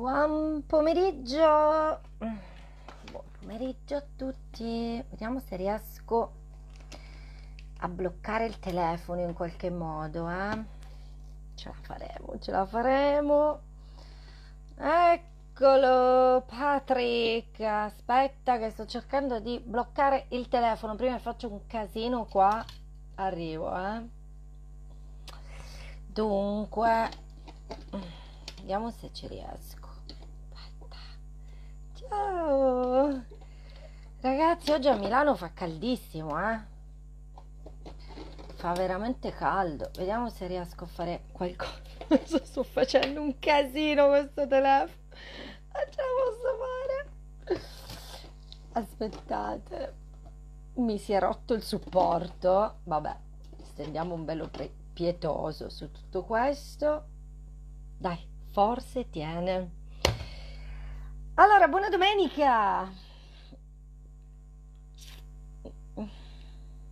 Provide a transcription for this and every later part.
Buon pomeriggio. Buon pomeriggio a tutti. Vediamo se riesco a bloccare il telefono in qualche modo, eh. Ce la faremo, ce la faremo. Eccolo, Patrick. Aspetta che sto cercando di bloccare il telefono, prima faccio un casino qua. Arrivo, eh. Dunque, vediamo se ci riesco. Oh. Ragazzi, oggi a Milano fa caldissimo, eh? Fa veramente caldo. Vediamo se riesco a fare qualcosa. Sto facendo un casino questo telefono. Non ce la posso fare. Aspettate. Mi si è rotto il supporto. Vabbè, stendiamo un bello pietoso su tutto questo. Dai, forse tiene. Allora, buona domenica!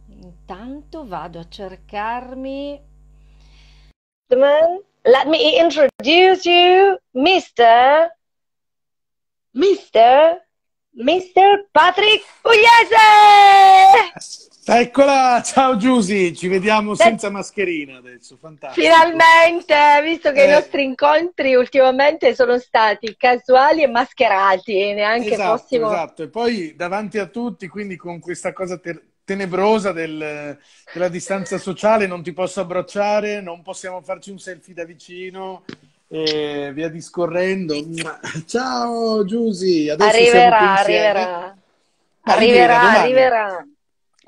Intanto vado a cercarmi. Let me introduce you, Mr. Mr. Mr. Patrick Pugliese! Eccola, ciao Giusy, ci vediamo senza mascherina adesso, fantastico. Finalmente, visto che eh. i nostri incontri ultimamente sono stati casuali e mascherati, neanche esatto, fossimo... Esatto, e poi davanti a tutti, quindi con questa cosa ter- tenebrosa del, della distanza sociale, non ti posso abbracciare, non possiamo farci un selfie da vicino, e via discorrendo. Ciao Giusy, adesso arriverà, arriverà. arriverà, arriverà. arriverà.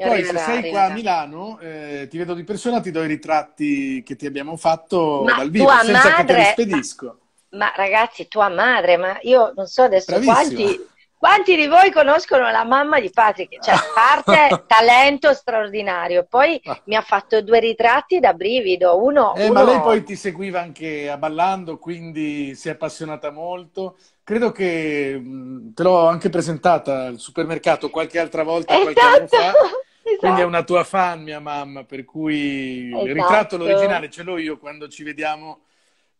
Poi se sei qua a Milano, eh, ti vedo di persona, ti do i ritratti che ti abbiamo fatto ma dal vivo, senza madre, che te li spedisco. Ma, ma, ragazzi, tua madre, ma io non so adesso quanti, quanti, di voi conoscono la mamma di Patrick? Cioè, parte talento straordinario, poi ah. mi ha fatto due ritratti da brivido, uno, eh, uno... Ma lei poi ti seguiva anche a Ballando, quindi si è appassionata molto credo che mm, te l'ho anche presentata al supermercato qualche altra volta, esatto. qualche anno fa. Esatto. Esatto. Quindi è esatto. una tua fan, mia mamma, per cui esatto. il ritratto esatto. l'originale ce l'ho io quando ci vediamo.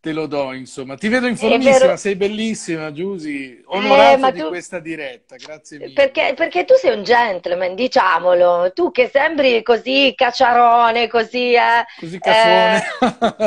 Te lo do, insomma. Ti vedo in formissima, sei bellissima, Giusy. Eh, onorata eh, tu... di questa diretta, grazie mille. Perché, perché, tu sei un gentleman, diciamolo. Tu che sembri così cacciarone, così... Eh, così eh...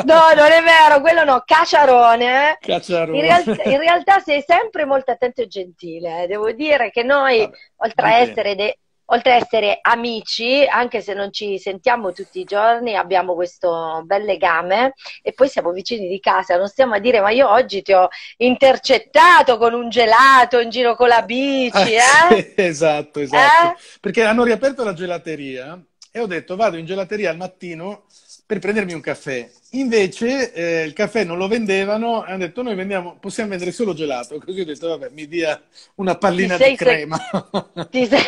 no, non è vero, quello no, cacciarone. Cacciarone. In, realtà, in realtà sei sempre molto attento e gentile. Eh. Devo dire che noi, Vabbè, oltre a essere dei oltre a essere amici, anche se non ci sentiamo tutti i giorni, abbiamo questo bel legame e poi siamo vicini di casa, non stiamo a dire ma io oggi ti ho intercettato con un gelato in giro con la bici, ah, eh? sì, esatto, esatto. Eh? Esatto. Perché hanno riaperto la gelateria e ho detto vado in gelateria al mattino per prendermi un caffè. Invece eh, il caffè non lo vendevano e hanno detto noi vendiamo, possiamo vendere solo gelato. Così ho detto vabbè mi dia una pallina di crema. Sei...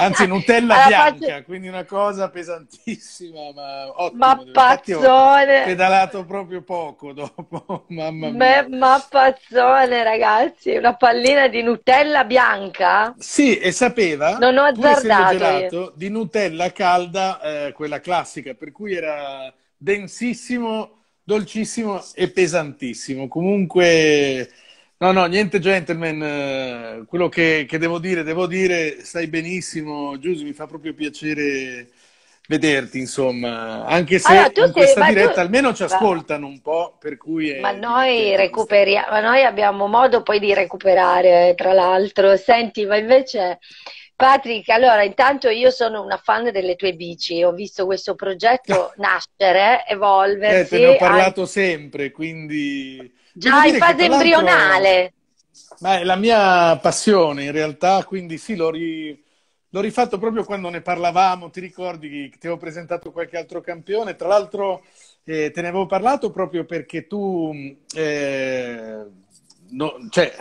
Anzi Nutella allora, bianca, faccio... quindi una cosa pesantissima ma ottima. Ma pazzone! Pedalato proprio poco dopo, mamma mia. Ma, ma pazzone ragazzi, una pallina di Nutella bianca? Sì, e sapeva, non ho azzardato gelato, di Nutella calda, eh, quella classica, per cui era densissimo, dolcissimo e pesantissimo. Comunque, no, no, niente gentleman, eh, quello che, che devo dire, devo dire, stai benissimo, Giuse, mi fa proprio piacere vederti, insomma, anche se allora, in sei, questa diretta tu... almeno ci ascoltano un po', per cui... È... ma, noi recuperiamo, ma noi abbiamo modo poi di recuperare, tra l'altro. Senti, ma invece Patrick, allora intanto io sono una fan delle tue bici, ho visto questo progetto nascere, evolversi. Eh, te ne ho parlato al... sempre, quindi... Già in fase embrionale. Ma è la mia passione in realtà, quindi sì, l'ho, ri... l'ho rifatto proprio quando ne parlavamo, ti ricordi che ti avevo presentato qualche altro campione, tra l'altro... Eh, te ne avevo parlato proprio perché tu mm, eh, no, cioè,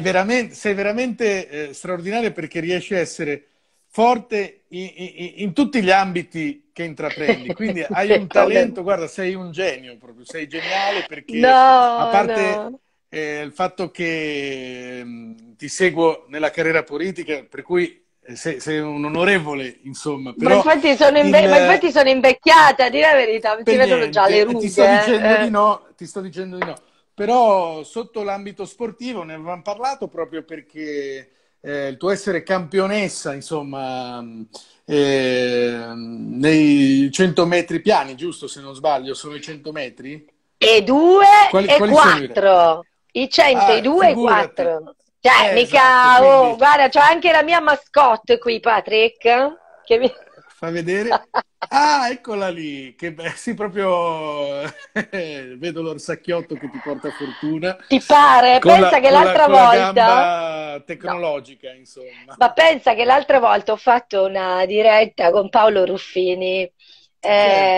veramente, sei veramente eh, straordinario perché riesci a essere forte in, in, in, tutti gli ambiti che intraprendi. Quindi hai un talento, guarda, sei un genio proprio, sei geniale perché no, a parte no. eh, il fatto che mh, mm, ti seguo nella carriera politica, per cui eh, sei, sei, un onorevole, insomma. Però ma, infatti sono inve- il... ma infatti sono invecchiata, di la verità, ti vedono già le rughe. Eh, ti sto, eh. no, ti sto dicendo di no però sotto l'ambito sportivo ne avevamo parlato proprio perché eh, il tuo essere campionessa, insomma, eh, nei 100 metri piani, giusto se non sbaglio, sono i 100 metri? E 2 e quattro. I 100, ah, i 2 e quattro. Cioè, eh, mica, esatto, oh, quindi... guarda, c'è anche la mia mascotte qui, Patrick. Che mi... Fa vedere. Ah, eccola lì, che beh, sì, proprio vedo l'orsacchiotto che ti porta fortuna. Ti pare? Con pensa la, che l'altra la, volta... La tecnologica, no. insomma. Ma pensa che l'altra volta ho fatto una diretta con Paolo Ruffini eh,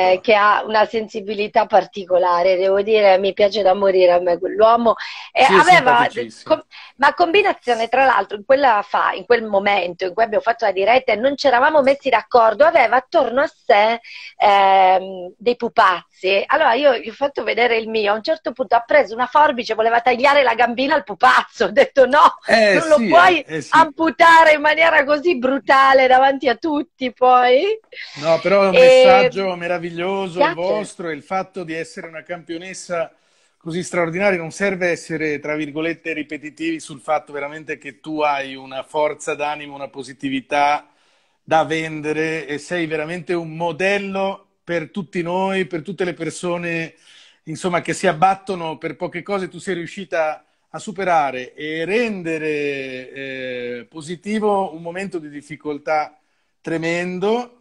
certo. che ha una sensibilità particolare, devo dire, mi piace da morire a me quell'uomo. E sì, aveva, com, ma combinazione, tra l'altro, in, fa, in, quel momento in cui abbiamo fatto la diretta e non ci eravamo messi d'accordo, aveva attorno a sé ehm, dei pupazzi. Allora io gli ho fatto vedere il mio, a un certo punto ha preso una forbice, voleva tagliare la gambina al pupazzo, ho detto no, eh, non sì, lo puoi eh, eh, sì. amputare in maniera così brutale davanti a tutti poi. No, però è un e... messaggio viaggio meraviglioso il vostro e il fatto di essere una campionessa così straordinaria. Non serve essere, tra virgolette, ripetitivi sul fatto veramente che tu hai una forza d'animo, una positività da vendere e sei veramente un modello per tutti noi, per tutte le persone insomma, che si abbattono per poche cose. Tu sei riuscita a superare e rendere eh, positivo un momento di difficoltà tremendo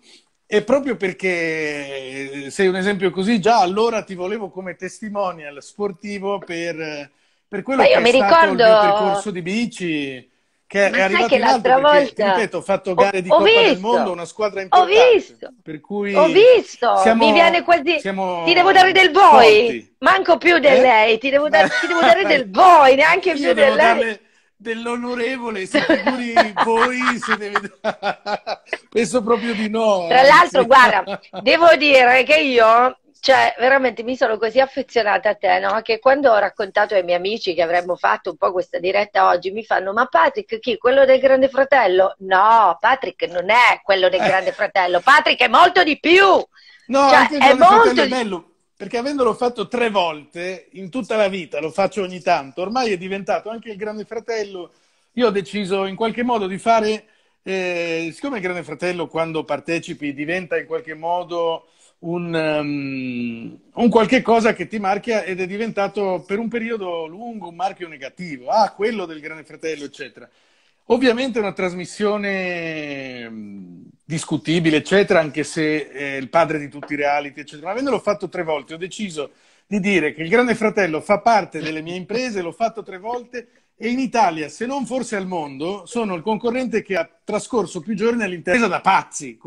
e proprio perché eh, sei un esempio così, già allora ti volevo come testimonial sportivo per, eh, per quello Poi che è mi stato ricordo... il percorso di bici che Ma è arrivato che in alto perché, volta... ripeto, ho fatto gare di ho Coppa visto, del Mondo, una squadra importante. Ho visto, per cui ho visto, siamo, mi viene quasi, siamo... ti devo dare del voi, manco più di eh? lei, ti devo, da... ti devo dare del voi, neanche Io più di lei. Darle dell'onorevole, se figuri voi siete... Penso proprio di no. Eh. Tra l'altro, sì. guarda, devo dire che io cioè, veramente mi sono così affezionata a te, no? Che quando ho raccontato ai miei amici che avremmo fatto un po' questa diretta oggi, mi fanno: Ma Patrick, chi? Quello del Grande Fratello? No, Patrick non è quello del Grande Fratello, Patrick è molto di più. No, cioè, è molto di... bello perché avendolo fatto tre volte in tutta la vita, lo faccio ogni tanto, ormai è diventato anche il Grande Fratello. Io ho deciso in qualche modo di fare, eh, siccome il Grande Fratello quando partecipi diventa in qualche modo un, um, un, qualche cosa che ti marchia ed è diventato per un periodo lungo un marchio negativo, ah, quello del Grande Fratello, eccetera. Ovviamente una trasmissione ehm, discutibile, eccetera, anche se è eh, il padre di tutti i reality, eccetera. Ma avendolo fatto tre volte, ho deciso di dire che il Grande Fratello fa parte delle mie imprese, l'ho fatto tre volte e in Italia, se non forse al mondo, sono il concorrente che ha trascorso più giorni all'interno da pazzi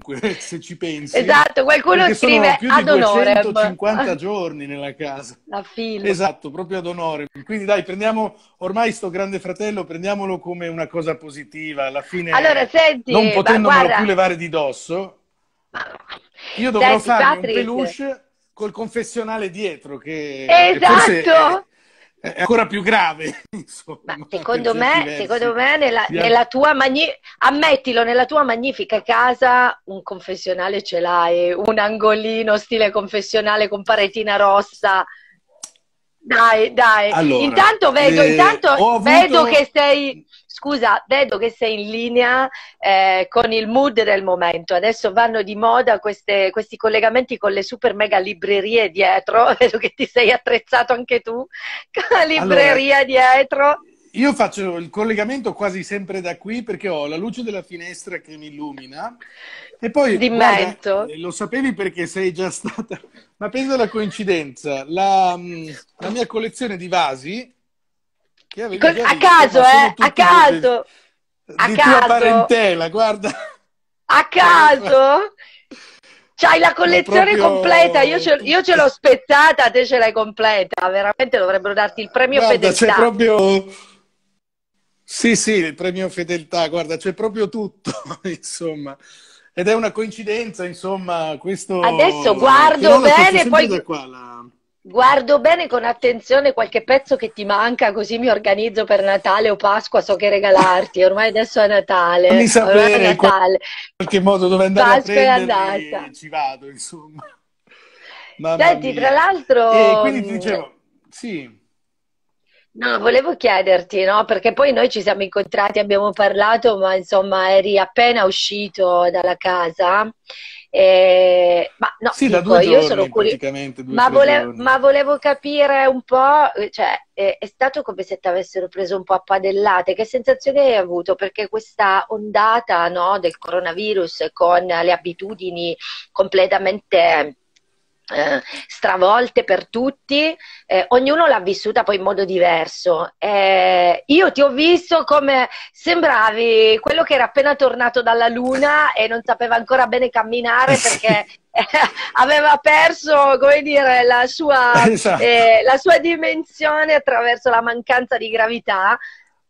comunque, se ci pensi. Esatto, qualcuno scrive più ad onore. 50 giorni nella casa. La fila. Esatto, proprio ad onore. Quindi dai, prendiamo ormai sto grande fratello, prendiamolo come una cosa positiva. Alla fine, allora, senti, non potendomelo più levare di dosso, io dovrò senti, fare Patrick... un peluche col confessionale dietro che esatto è ancora più grave. Insomma, secondo, cioè, me, secondo, me, nella, nella tua magnifica, ammettilo, nella tua magnifica casa un confessionale ce l'hai, un angolino stile confessionale con paretina rossa. Dai, dai. Allora, intanto vedo, eh, intanto vedo che sei scusa, vedo che sei in linea eh, con il mood del momento. Adesso vanno di moda queste, questi collegamenti con le super mega librerie dietro. Vedo che ti sei attrezzato anche tu con la libreria allora, dietro. Io faccio il collegamento quasi sempre da qui perché ho la luce della finestra che mi illumina. E poi guarda, eh, lo sapevi perché sei già stata, ma penso alla coincidenza. La, mm, la mia collezione di vasi che avevi Col, a caso, eh, a caso. Di, a di caso. parentela, guarda. A caso? C'hai la collezione proprio... completa, io ce, io ce, l'ho spezzata, te ce l'hai completa, veramente dovrebbero darti il premio guarda, fedeltà. C'è proprio... Sì, sì, il premio fedeltà, guarda, c'è proprio tutto, insomma. Ed è una coincidenza, insomma, questo... Adesso guardo bene, poi... Qua, la... Guardo bene con attenzione qualche pezzo che ti manca, così mi organizzo per Natale o Pasqua, so che regalarti. Ormai adesso è Natale. Fammi sapere Natale. in qualche modo dove andare Pasqua a prendere. Ci vado, insomma. Mamma Senti, mia. tra l'altro... E quindi ti dicevo, mm, sì... No, volevo chiederti, no? Perché poi noi ci siamo incontrati, abbiamo parlato, ma insomma eri appena uscito dalla casa eh, ma no, sì, dico, da due io giorni, sono curiosa. Ma, vole- ma, volevo capire un po', eh, cioè, eh, è stato come se ti avessero preso un po' a padellate. Che sensazione hai avuto? Perché questa ondata no, del coronavirus con le abitudini completamente eh, stravolte per tutti, eh, ognuno l'ha vissuta poi in modo diverso. Eh, io ti ho visto come sembravi quello che era appena tornato dalla Luna e non sapeva ancora bene camminare eh, perché eh, aveva perso come dire, la, sua, esatto. Eh, la sua dimensione attraverso la mancanza di gravità.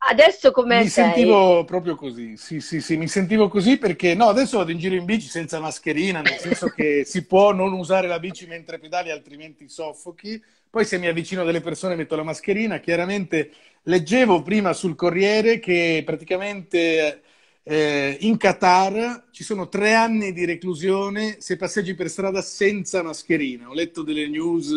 Adesso come mi sei? sentivo proprio così, sì, sì, sì, mi sentivo così perché no, adesso vado in giro in bici senza mascherina, nel senso che si può non usare la bici mentre pedali, altrimenti soffochi. Poi se mi avvicino delle persone metto la mascherina. Chiaramente leggevo prima sul Corriere che praticamente eh, in Qatar ci sono tre anni di reclusione se passeggi per strada senza mascherina. Ho letto delle news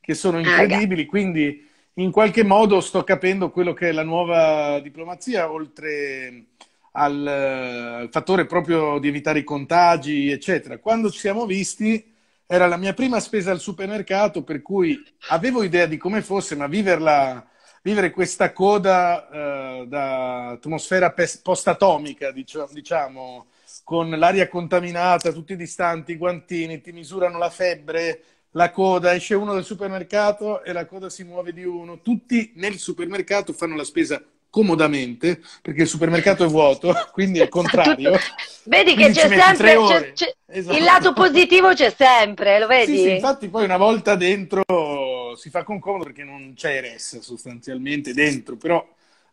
che sono ah, incredibili, quindi in qualche modo sto capendo quello che è la nuova diplomazia, oltre eh, al, fattore proprio di evitare i contagi, eccetera. Quando ci siamo visti era la mia prima spesa al supermercato, per cui avevo idea di come fosse, ma viverla, vivere questa coda eh, da atmosfera post-atomica, diciamo, con l'aria contaminata, tutti distanti, i guantini, ti misurano la febbre, la coda, esce uno dal supermercato e la coda si muove di uno. Tutti nel supermercato fanno la spesa comodamente perché il supermercato è vuoto, quindi è il contrario. vedi che c'è sempre c'è, c'è, esatto. il lato positivo c'è sempre, lo vedi? Sì, sì, infatti poi una volta dentro si fa con comodo perché non c'è RS sostanzialmente dentro, però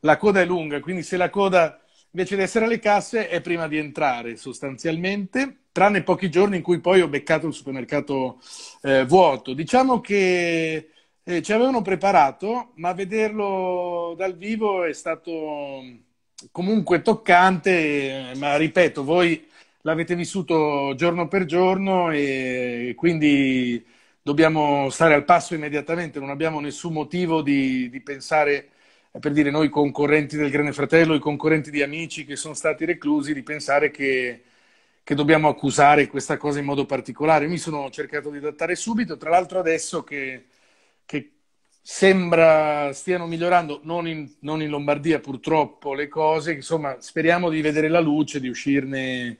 la coda è lunga, quindi se la coda invece di essere alle casse è prima di entrare sostanzialmente tranne pochi giorni in cui poi ho beccato il supermercato eh, vuoto. Diciamo che eh, ci avevano preparato, ma vederlo dal vivo è stato mm, comunque toccante, eh, ma ripeto, voi l'avete vissuto giorno per giorno e quindi dobbiamo stare al passo immediatamente, non abbiamo nessun motivo di, di pensare eh, per dire noi concorrenti del Grande Fratello, i concorrenti di Amici che sono stati reclusi, di pensare che che dobbiamo accusare questa cosa in modo particolare. Mi sono cercato di adattare subito, tra l'altro adesso che, che sembra stiano migliorando, non in, non in, Lombardia purtroppo le cose, insomma speriamo di vedere la luce, di uscirne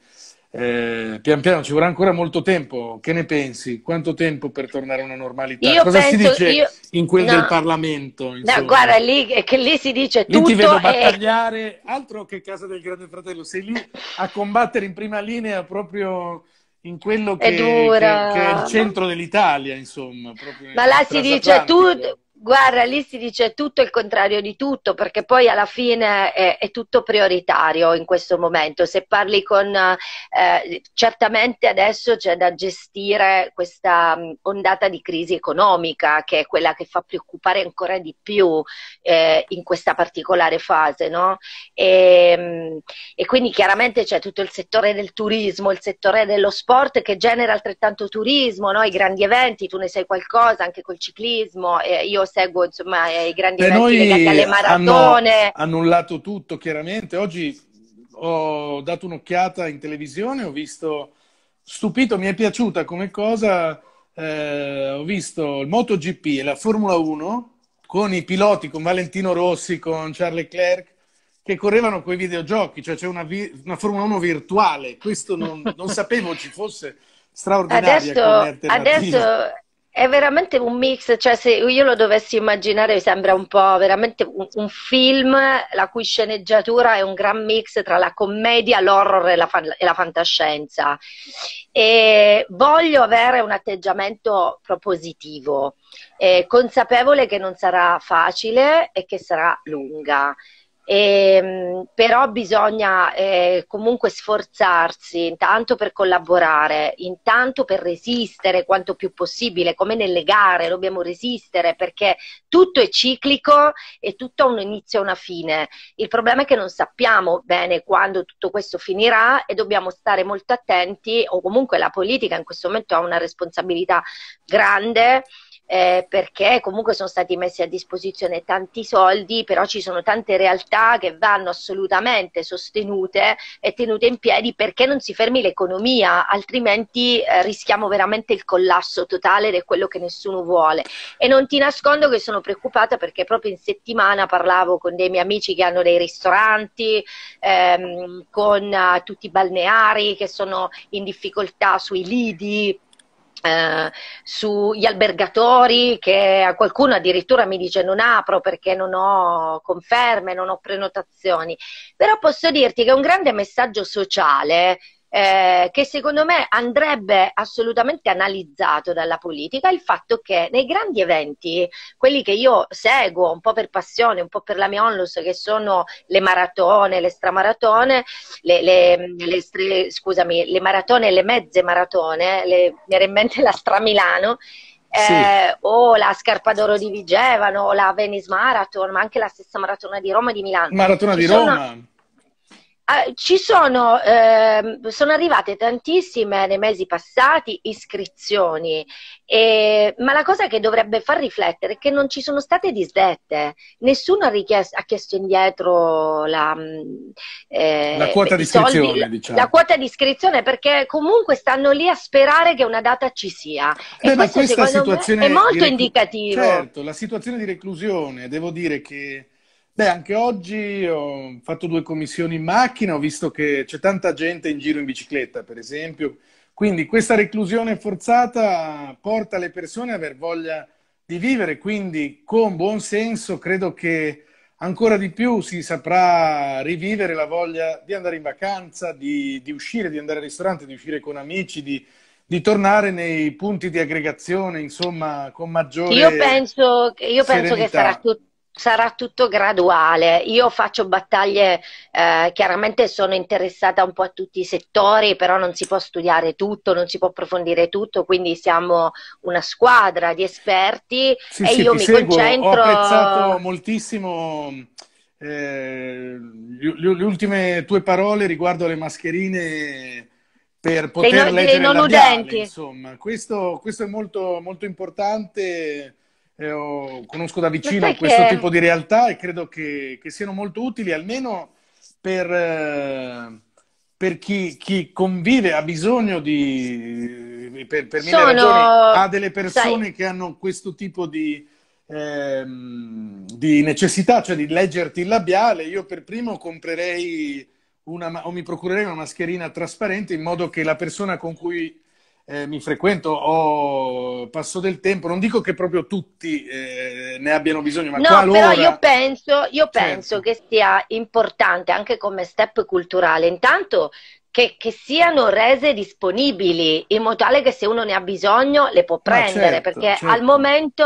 eh, pian piano ci vorrà ancora molto tempo. Che ne pensi? Quanto tempo per tornare a una normalità? Io Cosa penso, si dice io, in quel no, del Parlamento? No, guarda, lì, che lì si dice lì tutto. ti vedo battagliare, e... altro che Casa del Grande Fratello, sei lì a combattere in prima linea proprio in quello che è, che, che è il centro dell'Italia, insomma. Ma là si dice tutto Guarda, lì si dice tutto il contrario di tutto, perché poi alla fine è, è tutto prioritario in questo momento. Se parli con... Eh, certamente adesso c'è da gestire questa mm, ondata di crisi economica, che è quella che fa preoccupare ancora di più eh, in questa particolare fase, no? E, mm, e quindi chiaramente c'è tutto il settore del turismo, il settore dello sport che genera altrettanto turismo, no? I grandi eventi, tu ne sai qualcosa, anche col ciclismo, eh, io seguo insomma eh, i grandi Beh, eventi alle maratone. Hanno annullato tutto, chiaramente. Oggi ho dato un'occhiata in televisione, ho visto, stupito, mi è piaciuta come cosa, eh, ho visto il MotoGP e la Formula 1 con i piloti, con Valentino Rossi, con Charles Leclerc, che correvano con i videogiochi, cioè c'è una, vi- una, Formula 1 virtuale, questo non, non sapevo ci fosse straordinario. adesso, adesso, è veramente un mix, cioè se io lo dovessi immaginare sembra un po' veramente un, un film la cui sceneggiatura è un gran mix tra la commedia, l'horror e la, fan, e la fantascienza. E voglio avere un atteggiamento propositivo, eh, consapevole che non sarà facile e che sarà lunga. E, ehm, però bisogna eh, comunque sforzarsi intanto per collaborare, intanto per resistere quanto più possibile, come nelle gare, dobbiamo resistere perché tutto è ciclico e tutto ha un inizio e una fine. Il problema è che non sappiamo bene quando tutto questo finirà e dobbiamo stare molto attenti o comunque la politica in questo momento ha una responsabilità grande eh, perché comunque sono stati messi a disposizione tanti soldi, però ci sono tante realtà che vanno assolutamente sostenute e tenute in piedi perché non si fermi l'economia, altrimenti eh, rischiamo veramente il collasso totale ed è quello che nessuno vuole. E non ti nascondo che sono preoccupata perché proprio in settimana parlavo con dei miei amici che hanno dei ristoranti, ehm, con uh, tutti i balneari che sono in difficoltà sui lidi eh, sugli albergatori che qualcuno addirittura mi dice non apro perché non ho conferme, non ho prenotazioni, però posso dirti che un grande messaggio sociale eh, che secondo me andrebbe assolutamente analizzato dalla politica, il fatto che nei grandi eventi, quelli che io seguo un po' per passione, un po' per la mia onlus, che sono le maratone, le stramaratone, le, le, le stre, scusami, le maratone e le mezze maratone, le, mi era in mente la Stramilano, eh, sì. o la Scarpa d'Oro di Vigevano, o la Venice Marathon, ma anche la stessa Maratona di Roma e di Milano. Maratona Ci di sono... Roma. Ah, ci sono, eh, sono, arrivate tantissime nei mesi passati iscrizioni, eh, ma la cosa che dovrebbe far riflettere è che non ci sono state disdette, nessuno ha, ha chiesto indietro la, mm, eh, la quota di iscrizione, diciamo. la quota di iscrizione perché comunque stanno lì a sperare che una data ci sia. Beh, e questo secondo me è molto indicativo. Certo, la situazione di reclusione, devo dire che Beh, anche oggi ho fatto due commissioni in macchina, ho visto che c'è tanta gente in giro in bicicletta, per esempio. Quindi questa reclusione forzata porta le persone a aver voglia di vivere, quindi con buon senso credo che ancora di più si saprà rivivere la voglia di andare in vacanza, di, di uscire, di andare al ristorante, di uscire con amici, di, di tornare nei punti di aggregazione, insomma, con maggiore io penso, io penso che sarà tutto sarà tutto graduale. Io faccio battaglie, eh, chiaramente sono interessata un po' a tutti i settori, però non si può studiare tutto, non si può approfondire tutto, quindi siamo una squadra di esperti sì, e sì, io mi seguo. concentro... Ho apprezzato moltissimo eh, le ultime tue parole riguardo alle mascherine per poter dei non, leggere dei non labiale, udenti. insomma. Questo, questo è molto, molto importante eh, conosco da vicino questo che... tipo di realtà e credo che, che siano molto utili almeno per, eh, per chi, chi, convive, ha bisogno di... Per, per Sono... ragioni, ha delle persone Sai. che hanno questo tipo di, ehm, di, necessità, cioè di leggerti il labiale. Io per primo comprerei una, o mi procurerei una mascherina trasparente in modo che la persona con cui eh, mi frequento, ho, passo del tempo, non dico che proprio tutti eh, ne abbiano bisogno, ma no, qualora... però io penso, io penso certo. che sia importante anche come step culturale, intanto che, che, siano rese disponibili in modo tale che se uno ne ha bisogno le può eh, prendere, certo, perché certo. Al, momento,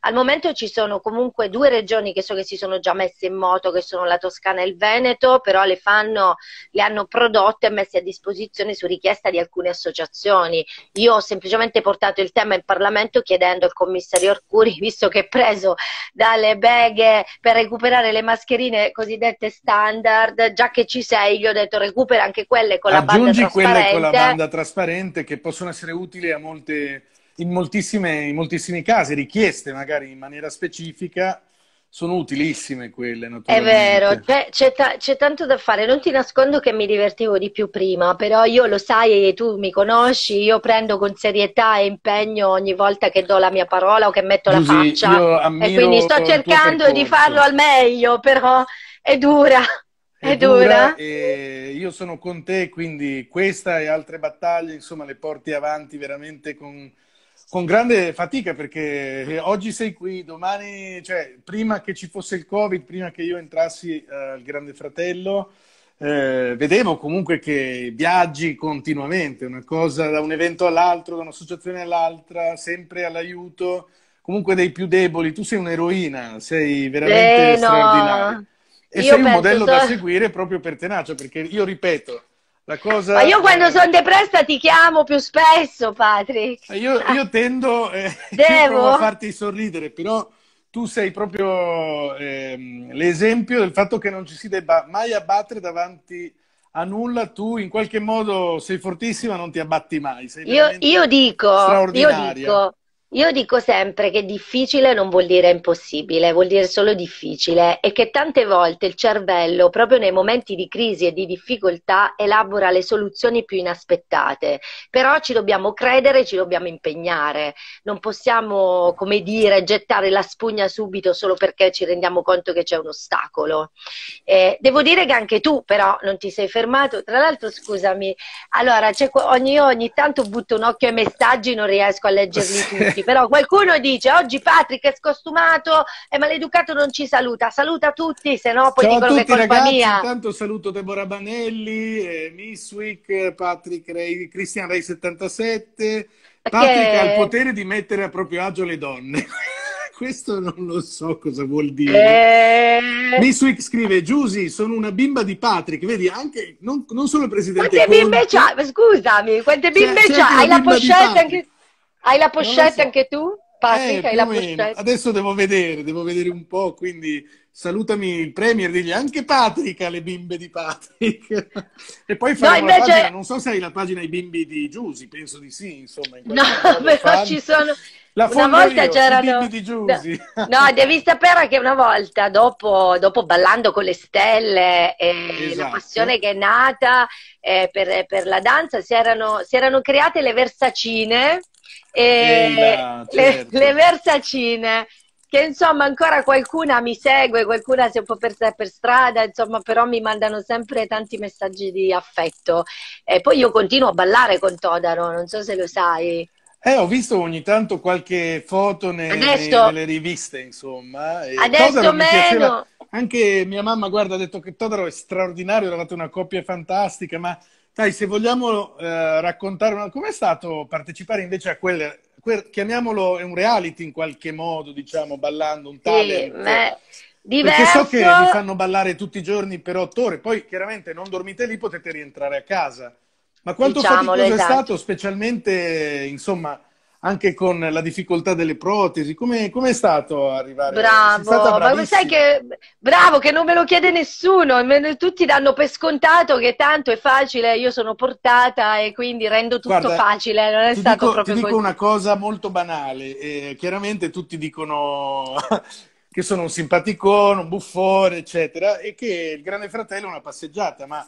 al, momento, ci sono comunque due regioni che so che si sono già messe in moto, che sono la Toscana e il Veneto, però le, fanno, le hanno prodotte e messe a disposizione su richiesta di alcune associazioni. Io ho semplicemente portato il tema in Parlamento chiedendo al commissario Arcuri, visto che è preso dalle beghe per recuperare le mascherine cosiddette standard, già che ci sei, gli ho detto recupera anche quelle con la banda Aggiungi quelle con la banda trasparente che possono essere utili a molte, in, in moltissimi casi, richieste magari in maniera specifica sono utilissime quelle, naturalmente. È vero, c'è, c'è, ta- c'è, tanto da fare. Non ti nascondo che mi divertivo di più prima, però io lo sai e tu mi conosci, io prendo con serietà e impegno ogni volta che do la mia parola o che metto Giussi, la faccia. Io E quindi sto cercando di farlo al meglio, però è dura. È, è dura. dura. E eh, io sono con te, quindi questa e altre battaglie, insomma, le porti avanti veramente con, con grande fatica perché eh, oggi sei qui, domani, cioè prima che ci fosse il Covid, prima che io entrassi eh, al eh, Grande Fratello, eh, vedevo comunque che viaggi continuamente, una cosa da un evento all'altro, da un'associazione all'altra, sempre all'aiuto, comunque dei più deboli. Tu sei un'eroina, sei veramente eh, no. straordinaria. E io sei un modello so... da seguire proprio per tenacia, perché io ripeto, la cosa... Ma io quando sono depressa ti chiamo più spesso, Patrick. Eh, io, io tendo eh, Devo. a farti sorridere, però tu sei proprio eh, l'esempio del fatto che non ci si debba mai abbattere davanti a nulla. Tu in qualche modo sei fortissima, non ti abbatti mai. Sei io, io dico, io dico io dico sempre che difficile non vuol dire impossibile, vuol dire solo difficile e che tante volte il cervello, proprio nei momenti di crisi e di difficoltà, elabora le soluzioni più inaspettate. Però ci dobbiamo credere, ci dobbiamo impegnare. Non possiamo, come dire, gettare la spugna subito solo perché ci rendiamo conto che c'è un ostacolo. Eh, devo dire che anche tu però non ti sei fermato. Tra l'altro, scusami, allora, ogni, ogni tanto butto un occhio ai messaggi, non riesco a leggerli tutti tutti, però qualcuno dice oggi Patrick è scostumato e maleducato non ci saluta, saluta tutti, se no poi Ciao dicono a che è colpa ragazzi, mia. Intanto saluto Deborah Banelli, eh, Week, Patrick Ray, Christian Ray 77. Perché... Patrick ha il potere di mettere a proprio agio le donne. Questo non lo so cosa vuol dire. Eh. Miss Week scrive: Giusy, sono una bimba di Patrick. Vedi, anche non, non solo il presidente. Quante Conte... bimbe c'hai? Scusami, quante bimbe c'hai? Hai la pochette anche. Hai la pochette so. anche tu? Patrick, eh, hai la pochette? Adesso devo vedere, devo vedere un po', quindi salutami il premier, digli anche Patrick alle bimbe di Patrick. e poi fai no, invece... pagina, non so se hai la pagina ai bimbi di Giusy, penso di sì, insomma. In no, però fan. ci sono... La una volta io, c'erano di Giusy. No, no, devi sapere che una volta dopo, dopo Ballando con le stelle e esatto. la passione che è nata eh, per, per, la danza si erano, si erano create le versacine e Bella, certo. le, le versacine che insomma ancora qualcuna mi segue, qualcuna si è un po' persa per strada, insomma però mi mandano sempre tanti messaggi di affetto. E poi io continuo a ballare con Todaro, non so se lo sai. Eh, ho visto ogni tanto qualche foto ne, adesso, nelle riviste, insomma. E adesso Todaro meno. Piaceva, anche mia mamma, guarda, ha detto che Todaro è straordinario, eravate una coppia fantastica, ma dai, se vogliamo eh, raccontare una... com'è stato partecipare invece a quel, quel, chiamiamolo, è un reality in qualche modo, diciamo, ballando un talent. Sì, beh, diverso. Perché so che vi fanno ballare tutti i giorni per otto ore, poi chiaramente non dormite lì, potete rientrare a casa. Ma quanto diciamo, faticoso è esatto. stato, specialmente, insomma, anche con la difficoltà delle protesi. Come, come è stato arrivare? Bravo, ma sai che bravo che non me lo chiede nessuno, tutti danno per scontato che tanto è facile, io sono portata e quindi rendo tutto Guarda, facile, non è stato dico, proprio ti dico una cosa molto banale, eh, chiaramente tutti dicono che sono un simpaticone, un buffone, eccetera, e che il Grande Fratello è una passeggiata, ma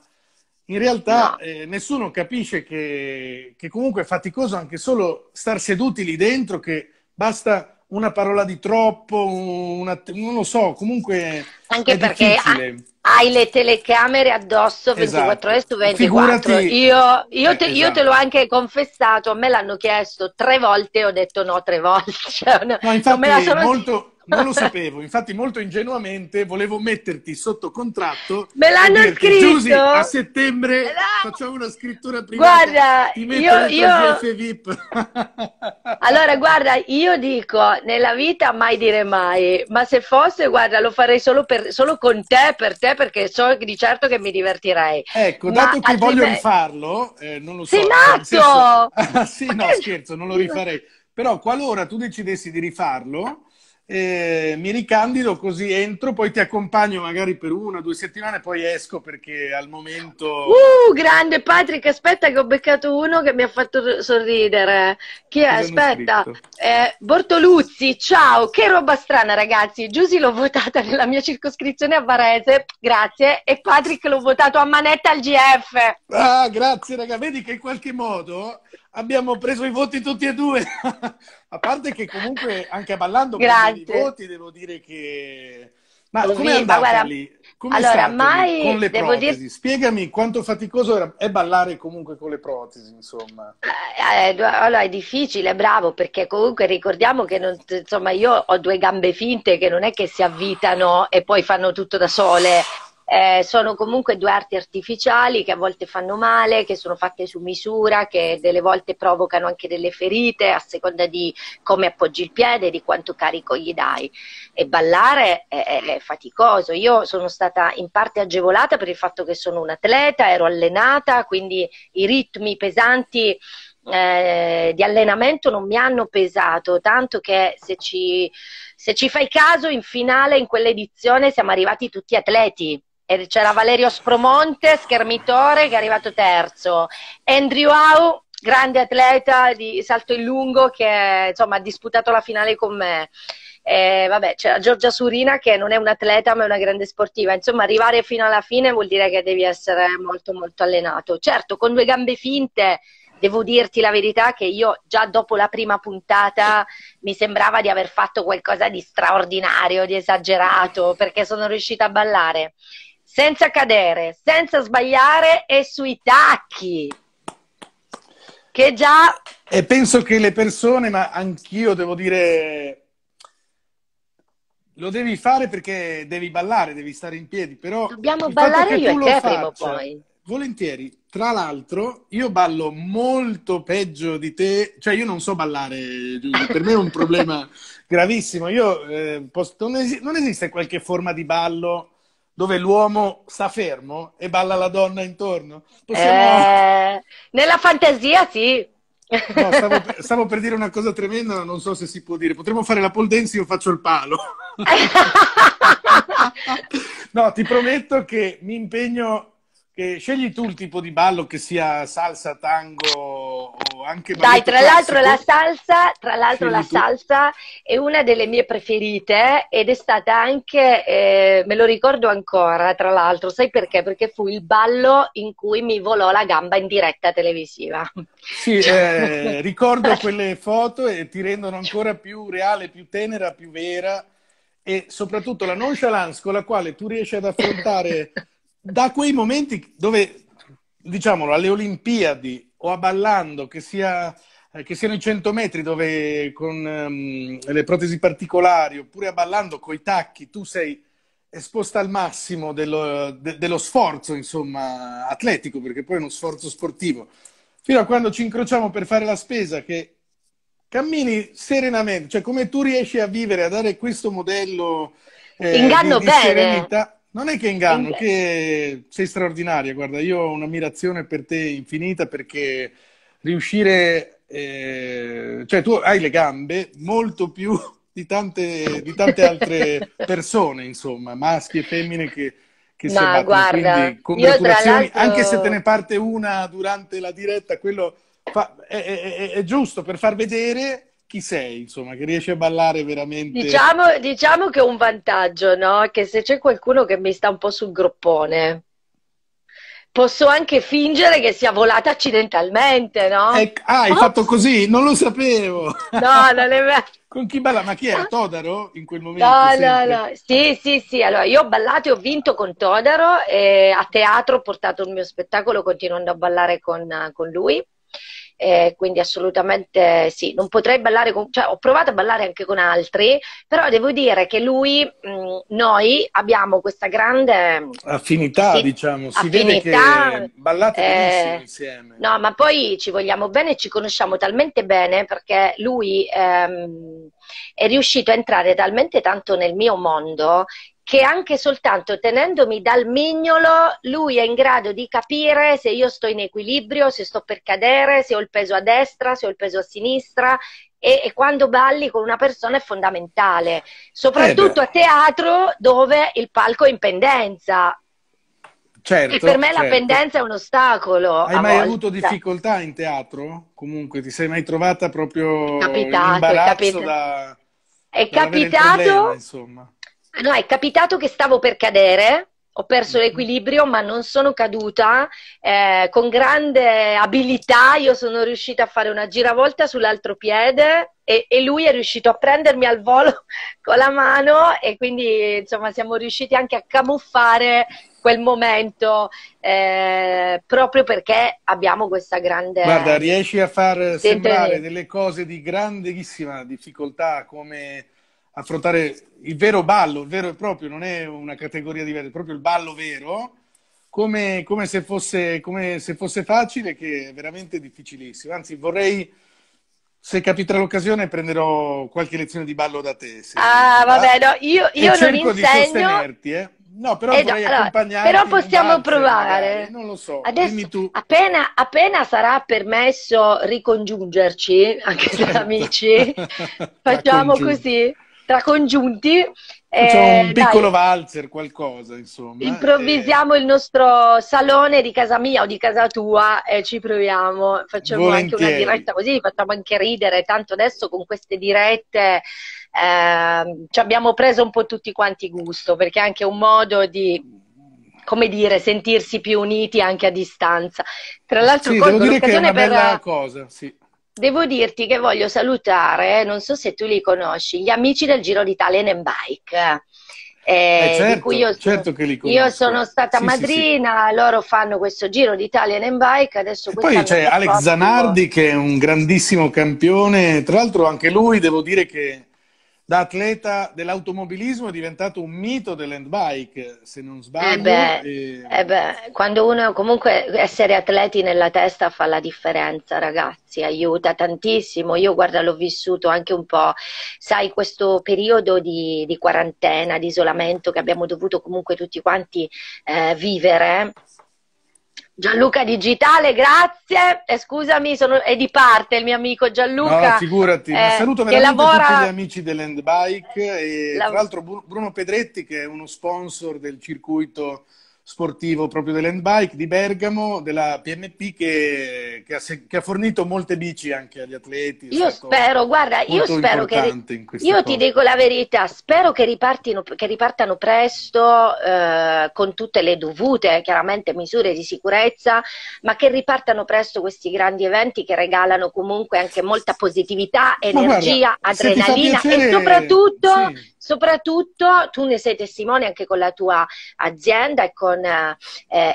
in realtà no. eh, nessuno capisce che, che, comunque è faticoso anche solo star seduti lì dentro, che basta una parola di troppo, una, non lo so, comunque anche perché hai, hai le telecamere addosso 24 esatto. ore su 24. Figurati... Io, io, te, eh, esatto. io, te, esatto. l'ho anche confessato, a me l'hanno chiesto tre volte e ho detto no tre volte. Cioè, no, infatti, molto non lo sapevo, infatti molto ingenuamente volevo metterti sotto contratto. Me l'hanno dirti, scritto. Giusy, a settembre no. facciamo una scrittura privata. Guarda, ti metto io, io... VIP. allora, guarda, io dico nella vita mai dire mai, ma se fosse, guarda, lo farei solo, per, solo con te, per te, perché so di certo che mi divertirei. Ecco, ma dato che voglio me... rifarlo, eh, non lo so. Sei nato! Ah, sì, no, scherzo, non lo rifarei. Però qualora tu decidessi di rifarlo, eh, mi ricandido così entro, poi ti accompagno magari per una, due settimane, poi esco perché al momento... Uh, grande Patrick, aspetta che ho beccato uno che mi ha fatto sorridere. Chi è? Aspetta, eh, Bortoluzzi, ciao, che roba strana ragazzi, Giusy l'ho votata nella mia circoscrizione a Varese, grazie, e Patrick l'ho votato a manetta al GF. Ah, grazie raga, vedi che in qualche modo abbiamo preso i voti tutti e due. a parte che comunque anche ballando i voti, devo dire che... Ma come è andata guarda, lì? Come allora, mai... con le devo protesi? Dire... Spiegami quanto faticoso è ballare comunque con le protesi, insomma. Eh, eh, allora, è difficile, bravo, perché comunque ricordiamo che non, insomma, io ho due gambe finte che non è che si avvitano e poi fanno tutto da sole eh, sono comunque due arti artificiali che a volte fanno male, che sono fatte su misura, che delle volte provocano anche delle ferite a seconda di come appoggi il piede, e di quanto carico gli dai. E ballare è, è faticoso. Io sono stata in parte agevolata per il fatto che sono un atleta, ero allenata, quindi i ritmi pesanti eh, di allenamento non mi hanno pesato, tanto che se ci, se ci fai caso in finale, in quell'edizione, siamo arrivati tutti atleti c'era Valerio Spromonte, schermitore, che è arrivato terzo. Andrew Au, grande atleta di salto in lungo, che insomma, ha disputato la finale con me. E, vabbè, c'era Giorgia Surina, che non è un atleta ma è una grande sportiva. Insomma, arrivare fino alla fine vuol dire che devi essere molto, molto allenato. Certo, con due gambe finte devo dirti la verità che io già dopo la prima puntata mi sembrava di aver fatto qualcosa di straordinario, di esagerato, perché sono riuscita a ballare senza cadere, senza sbagliare e sui tacchi. Che già... E penso che le persone, ma anch'io devo dire, lo devi fare perché devi ballare, devi stare in piedi, però... Dobbiamo ballare io e te prima o poi. Volentieri, tra l'altro io ballo molto peggio di te, cioè io non so ballare, Giulia. per me è un problema gravissimo, io, eh, posso... non, es- non esiste qualche forma di ballo dove l'uomo sta fermo e balla la donna intorno? Possiamo... Eh, nella fantasia sì. No, stavo, per, stavo, per, dire una cosa tremenda, non so se si può dire. Potremmo fare la pole dance, io faccio il palo. no, ti prometto che mi impegno eh, scegli tu il tipo di ballo che sia salsa, tango o anche Dai, tra l'altro la salsa, tra l'altro la salsa è una delle mie preferite ed è stata anche, eh, me lo ricordo ancora, tra l'altro, sai perché? Perché fu il ballo in cui mi volò la gamba in diretta televisiva. Sì, eh, ricordo quelle foto e ti rendono ancora più reale, più tenera, più vera e soprattutto la nonchalance con la quale tu riesci ad affrontare da quei momenti dove, diciamolo, alle Olimpiadi o a ballando, che sia eh, che siano i 100 metri dove con um, le protesi particolari oppure a ballando coi tacchi tu sei esposta al massimo dello, de, dello sforzo insomma atletico perché poi è uno sforzo sportivo fino a quando ci incrociamo per fare la spesa che cammini serenamente cioè come tu riesci a vivere a dare questo modello eh, inganno di, di bene non è che inganno, che sei straordinaria, guarda, io ho un'ammirazione per te infinita perché riuscire, eh, cioè tu hai le gambe molto più di tante, di tante altre persone, insomma, maschi e femmine che, che Ma si guarda, Quindi, congratulazioni, anche se te ne parte una durante la diretta, quello fa, è, è, è giusto per far vedere chi sei, insomma, che riesci a ballare veramente. Diciamo, diciamo che è un vantaggio, no? Che se c'è qualcuno che mi sta un po' sul groppone, posso anche fingere che sia volata accidentalmente, no? Eh, ah, hai Ops. Oh. fatto così? Non lo sapevo. No, non è vero. Con chi balla? Ma chi è? Todaro in quel momento? No, sempre. no, no. Sì, sì, sì. Allora, io ho ballato e ho vinto con Todaro. e a teatro ho portato il mio spettacolo continuando a ballare con, con lui eh, quindi assolutamente sì, non potrei ballare con, cioè ho provato a ballare anche con altri, però devo dire che lui, mh, mm, noi abbiamo questa grande affinità, sì, diciamo, si affinità, vede che ballate eh, insieme. No, ma poi ci vogliamo bene, e ci conosciamo talmente bene perché lui ehm, è riuscito a entrare talmente tanto nel mio mondo che anche soltanto tenendomi dal mignolo lui è in grado di capire se io sto in equilibrio, se sto per cadere, se ho il peso a destra, se ho il peso a sinistra e, e quando balli con una persona è fondamentale, soprattutto eh a teatro dove il palco è in pendenza. Certo, e per me certo. la pendenza è un ostacolo. Hai mai volte. avuto difficoltà in teatro? Comunque ti sei mai trovata proprio capitato, in imbarazzo capitato. da... È capitato, No, è capitato che stavo per cadere, ho perso mm. l'equilibrio, ma non sono caduta. Eh, con grande abilità io sono riuscita a fare una giravolta sull'altro piede e, e, lui è riuscito a prendermi al volo con la mano e quindi insomma siamo riusciti anche a camuffare quel momento eh, proprio perché abbiamo questa grande... Guarda, riesci a far sembrare delle cose di grandissima difficoltà come affrontare il vero ballo, il vero e proprio, non è una categoria diversa, è proprio il ballo vero, come, come, se fosse, come, se fosse, facile, che è veramente difficilissimo. Anzi, vorrei, se capita l'occasione, prenderò qualche lezione di ballo da te. ah, vabbè, no, io, io non cerco insegno... di sostenerti, eh. No, però, eh, no, allora, però possiamo balzo, provare. Magari. Non lo so. Adesso, appena, appena, sarà permesso ricongiungerci, anche certo. tra amici, facciamo così tra congiunti. Facciamo eh, un piccolo dai, valzer, qualcosa, insomma. Improvvisiamo eh. il nostro salone di casa mia o di casa tua e ci proviamo. Facciamo Volentieri. anche una diretta così, facciamo anche ridere. Tanto adesso con queste dirette eh, ci abbiamo preso un po' tutti quanti gusto, perché è anche un modo di come dire, sentirsi più uniti anche a distanza. Tra l'altro, sì, devo dire che è una bella per... cosa, sì devo dirti che voglio salutare, eh, non so se tu li conosci, gli amici del Giro d'Italia in Bike. Eh, eh certo, io, certo io, sono stata sì, madrina, sì, sì. loro fanno questo giro di Italian and Bike. Adesso poi c'è Alex Zanardi che è un grandissimo campione, tra l'altro anche lui devo dire che da atleta dell'automobilismo è diventato un mito dell'handbike, se non sbaglio. Eh beh, e... eh beh, quando uno comunque essere atleti nella testa fa la differenza, ragazzi, aiuta tantissimo. Io guarda, l'ho vissuto anche un po', sai, questo periodo di, di quarantena, di isolamento che abbiamo dovuto comunque tutti quanti eh, vivere Gianluca Digitale, grazie. Eh, scusami, sono, è di parte il mio amico Gianluca. No, figurati, eh, saluto veramente lavora... tutti gli amici dell'Handbike e Lav- tra l'altro Bruno Pedretti che è uno sponsor del circuito sportivo proprio dell'end bike di Bergamo, della PMP, che, che, ha, che, ha, fornito molte bici anche agli atleti. Io ecco, spero, guarda, io spero che... Io ti dico la verità, spero che, ripartino, che ripartano presto eh, con tutte le dovute, chiaramente, misure di sicurezza, ma che ripartano presto questi grandi eventi che regalano comunque anche molta positività, energia, guarda, adrenalina piacere, e soprattutto... Sì Soprattutto tu ne sei testimone anche con la tua azienda e con eh,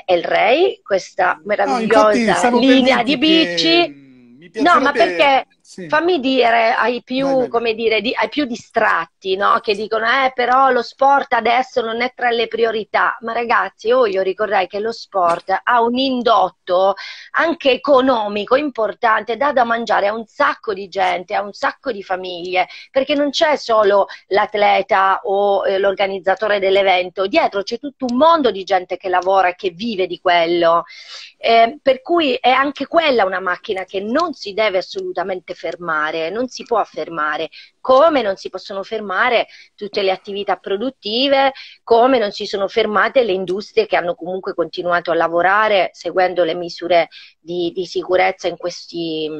El Rey, questa meravigliosa no, linea di bici. Che... No, ma perché sì. Fammi dire ai più, vai, vai. Dire, di, ai più distratti, no? che dicono eh, però lo sport adesso non è tra le priorità, ma ragazzi oh, io ricordai che lo sport ha un indotto anche economico importante, da da mangiare a un sacco di gente, a un sacco di famiglie, perché non c'è solo l'atleta o eh, l'organizzatore dell'evento, dietro c'è tutto un mondo di gente che lavora e che vive di quello, eh, per cui è anche quella una macchina che non si deve assolutamente fermare fermare, non si può fermare, come non si possono fermare tutte le attività produttive, come non si sono fermate le industrie che hanno comunque continuato a lavorare seguendo le misure di, di sicurezza in questi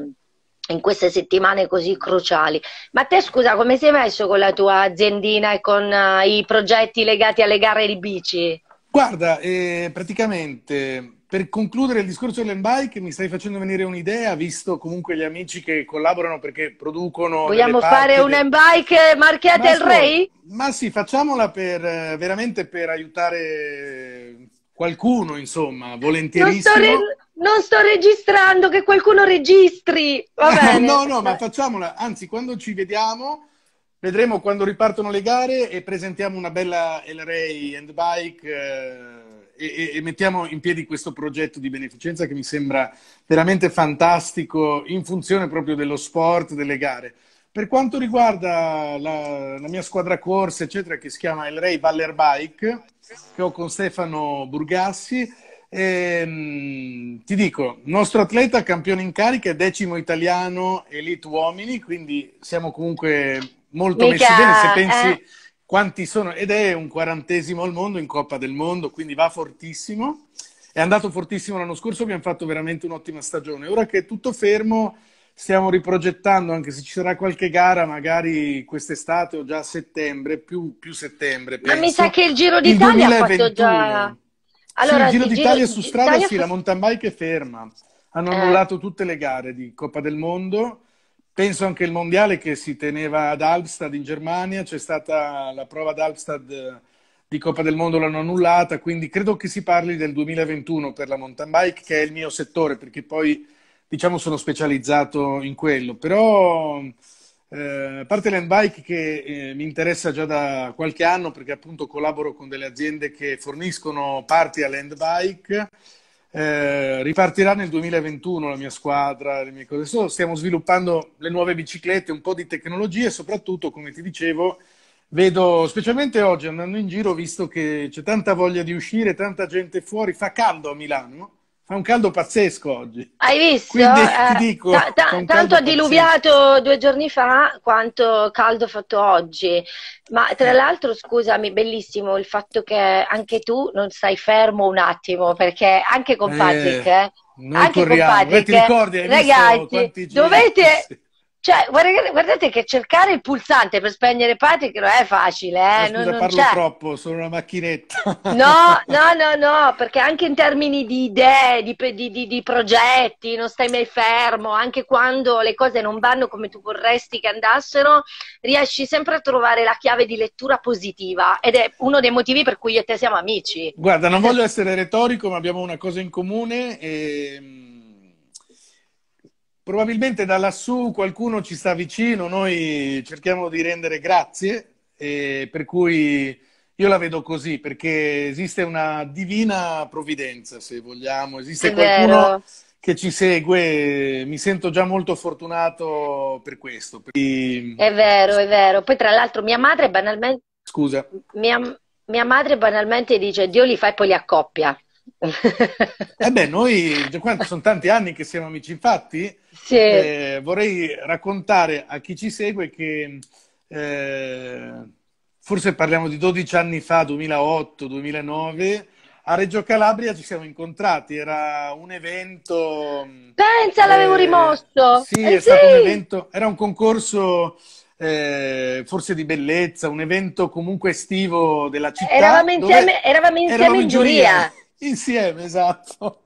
in queste settimane così cruciali. Ma te scusa, come sei messo con la tua aziendina e con uh, i progetti legati alle gare di bici? Guarda, eh, praticamente per concludere il discorso dell'end bike, mi stai facendo venire un'idea, visto comunque gli amici che collaborano perché producono. Vogliamo fare un end bike marchiate il del Rey? Ma sì, facciamola per, eh, veramente per aiutare qualcuno, insomma, volentierissimo. Non sto, re- non sto registrando, che qualcuno registri. no, no, ma facciamola. Anzi, quando ci vediamo. Vedremo quando ripartono le gare e presentiamo una bella LRA and bike. Eh e, e, mettiamo in piedi questo progetto di beneficenza che mi sembra veramente fantastico in funzione proprio dello sport, delle gare. Per quanto riguarda la, la mia squadra corsa, eccetera, che si chiama il Ray Baller Bike, che ho con Stefano Burgassi, ehm, ti dico, nostro atleta campione in carica è decimo italiano elite uomini, quindi siamo comunque molto Mica, messi bene se pensi... Eh quanti sono, ed è un quarantesimo al mondo in Coppa del Mondo, quindi va fortissimo. È andato fortissimo l'anno scorso, abbiamo fatto veramente un'ottima stagione. Ora che è tutto fermo, stiamo riprogettando, anche se ci sarà qualche gara, magari quest'estate o già a settembre, più, più settembre. Penso. Ma mi sa che il Giro d'Italia ha fatto già... Allora, sì, il Giro d'Italia su strada, Italia... sì, la mountain bike è ferma. Hanno eh. annullato tutte le gare di Coppa del Mondo penso anche il mondiale che si teneva ad Albstad in Germania, c'è stata la prova ad Albstad eh, di Coppa del Mondo, l'hanno annullata, quindi credo che si parli del 2021 per la mountain bike, che è il mio settore, perché poi diciamo sono specializzato in quello, però eh, a eh, parte l'handbike che eh, mi interessa già da qualche anno perché appunto collaboro con delle aziende che forniscono parti all'handbike eh, ripartirà nel 2021 la mia squadra, le mie cose. So, stiamo sviluppando le nuove biciclette, un po' di tecnologie e soprattutto, come ti dicevo, vedo, specialmente oggi andando in giro, visto che c'è tanta voglia di uscire, tanta gente fuori, fa caldo a Milano Fa un caldo pazzesco oggi. Hai visto? Quindi eh, ti dico, ta ta tanto ha diluviato due giorni fa quanto caldo fatto oggi. Ma tra l'altro, scusami, bellissimo il fatto che anche tu non stai fermo un attimo, perché anche con eh, Patrick, eh, eh, anche corriamo. con Patrick, Beh, ricordi, ragazzi, dovete, sì. Cioè, guardate, guardate, che cercare il pulsante per spegnere Patrick non è facile, eh? scusa, non, non parlo c'è. troppo, sono una macchinetta. No, no, no, no, perché anche in termini di idee, di, di, di, di, progetti, non stai mai fermo, anche quando le cose non vanno come tu vorresti che andassero, riesci sempre a trovare la chiave di lettura positiva ed è uno dei motivi per cui io e te siamo amici. Guarda, non voglio essere retorico, ma abbiamo una cosa in comune e ehm, Probabilmente da lassù qualcuno ci sta vicino, noi cerchiamo di rendere grazie, per cui io la vedo così, perché esiste una divina provvidenza, se vogliamo, esiste È qualcuno vero. che ci segue, mi sento già molto fortunato per questo. Perché... È vero, è vero. Poi tra l'altro mia madre banalmente... Scusa. Mia, mia madre banalmente dice Dio li fa e poi li accoppia eh beh, noi sono tanti anni che siamo amici, infatti sì. eh, vorrei raccontare a chi ci segue che eh, forse parliamo di 12 anni fa, 2008-2009, a Reggio Calabria ci siamo incontrati, era un evento... Pensa, l'avevo eh, rimosso! Sì, eh, è sì. stato un evento, era un concorso... Eh, forse di bellezza, un evento comunque estivo della città. Eravamo insieme, eravamo insieme eravamo in, in giuria. giuria. Insieme, esatto.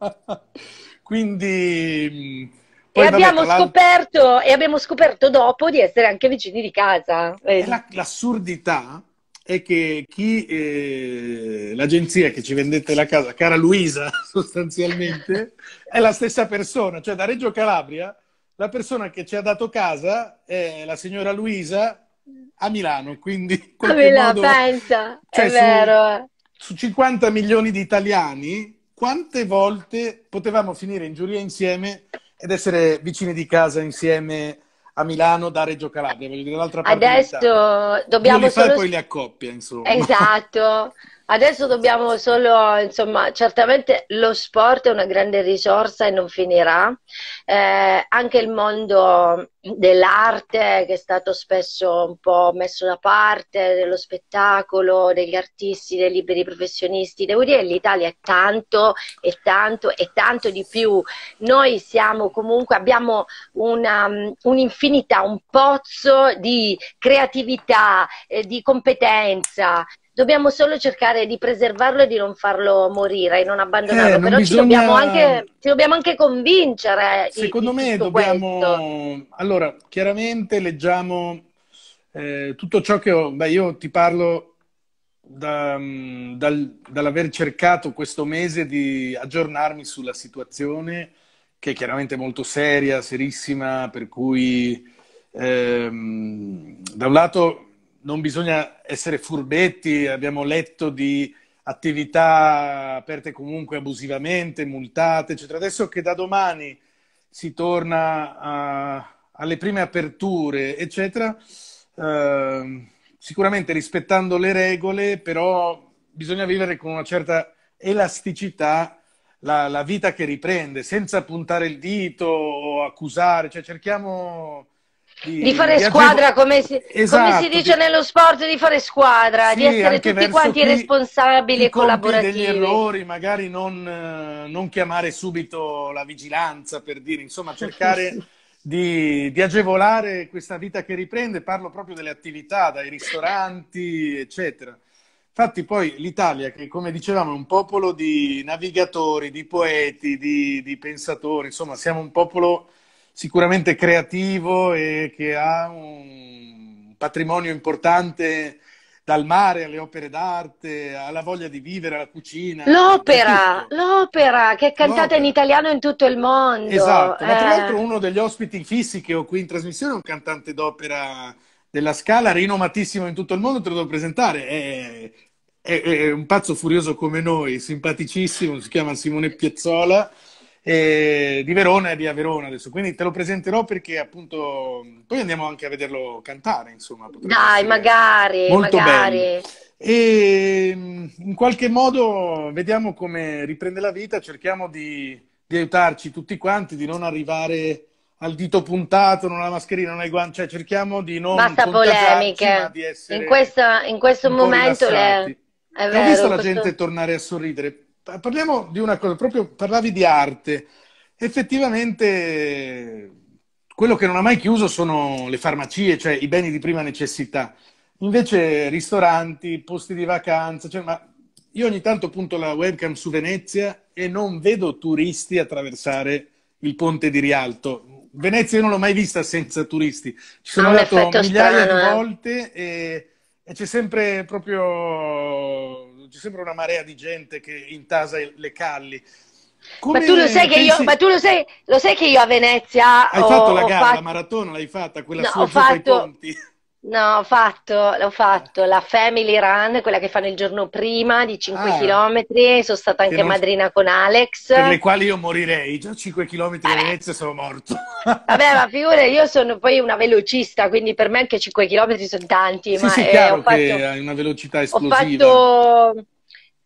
Quindi... Poi, e, abbiamo vabbè, scoperto, e abbiamo scoperto dopo di essere anche vicini di casa. La, l'assurdità è che chi, eh, l'agenzia che ci vendette la casa, cara Luisa, sostanzialmente, è la stessa persona. Cioè da Reggio Calabria, la persona che ci ha dato casa è la signora Luisa a Milano. Quindi, in qualche Come la pensa? Cioè, è vero su 50 milioni di italiani, quante volte potevamo finire in giuria insieme ed essere vicini di casa insieme a Milano da Reggio Calabria? Voglio dire, l'altra parte Adesso dobbiamo li solo... fa e poi li accoppia, insomma. Esatto. Adesso dobbiamo solo, insomma, certamente lo sport è una grande risorsa e non finirà. Eh, anche il mondo dell'arte che è stato spesso un po' messo da parte, dello spettacolo, degli artisti, dei liberi professionisti. Devo dire che l'Italia è tanto e tanto e tanto di più. Noi siamo comunque, abbiamo una, um, un'infinità, un pozzo di creatività, eh, di competenza. Dobbiamo solo cercare di preservarlo e di non farlo morire, e non abbandonarlo, eh, non però bisogna... ci, dobbiamo anche, ci, dobbiamo anche, convincere. Eh, Secondo di, di me dobbiamo... Questo. Allora, allora, chiaramente leggiamo eh, tutto ciò che ho... Beh, io ti parlo da, mm, dal, dall'aver cercato questo mese di aggiornarmi sulla situazione, che è chiaramente molto seria, serissima, per cui ehm, da un lato non bisogna essere furbetti, abbiamo letto di attività aperte comunque abusivamente, multate, eccetera. Adesso che da domani si torna a, alle prime aperture, eccetera, eh, sicuramente rispettando le regole, però bisogna vivere con una certa elasticità la, la, vita che riprende, senza puntare il dito o accusare, cioè cerchiamo di, di fare di squadra, come si, esatto, come si dice di, nello sport, di fare squadra, sì, di essere tutti quanti chi, responsabili chi e collaborativi. degli errori, magari non, eh, non chiamare subito la vigilanza, per dire, insomma cercare di, di, agevolare questa vita che riprende, parlo proprio delle attività, dai ristoranti, eccetera. Infatti poi l'Italia, che come dicevamo è un popolo di navigatori, di poeti, di, di pensatori, insomma siamo un popolo sicuramente creativo e che ha un patrimonio importante dal mare alle opere d'arte, alla voglia di vivere, alla cucina. L'opera, l'opera che è cantata l'opera. in italiano in tutto il mondo. Esatto, ma tra eh. l'altro uno degli ospiti fissi che ho qui in trasmissione è un cantante d'opera della Scala, rinomatissimo in tutto il mondo, te lo devo presentare. È, è, è un pazzo furioso come noi, simpaticissimo, si chiama Simone Piazzola eh, di Verona e via Verona adesso. Quindi te lo presenterò perché appunto poi andiamo anche a vederlo cantare, insomma. Dai, magari, magari. Bello. Ehm, e in qualche modo vediamo come riprende la vita, cerchiamo di, di aiutarci tutti quanti, di non arrivare al dito puntato, non alla mascherina, non ai guanti, cioè cerchiamo di non Basta polemiche. Di in questo, in questo momento le... è vero, ho visto questo... la gente tornare a sorridere parliamo di una cosa, proprio parlavi di arte. Effettivamente quello che non ha mai chiuso sono le farmacie, cioè i beni di prima necessità. Invece ristoranti, posti di vacanza, cioè, ma io ogni tanto punto la webcam su Venezia e non vedo turisti attraversare il ponte di Rialto. Venezia io non l'ho mai vista senza turisti. Ci sono andato migliaia strano, di eh. volte e, e c'è sempre proprio c'è sempre una marea di gente che intasa le calli. ma tu, lo sai, pensi... io, ma tu lo, sai, lo sai, che io, a Venezia. Hai ho, fatto la gara, fatto... la maratona, l'hai fatta, quella no, sua fatto... Ponti. No, ho fatto, l'ho fatto, la Family Run, quella che fanno il giorno prima di 5 ah, km, sono stata anche non... madrina con Alex. Per le quali io morirei, già 5 km a Venezia sono morto. Vabbè, ma figura, io sono poi una velocista, quindi per me anche 5 km sono tanti. Sì, ma, sì, eh, chiaro fatto, che hai una velocità esplosiva. Ho fatto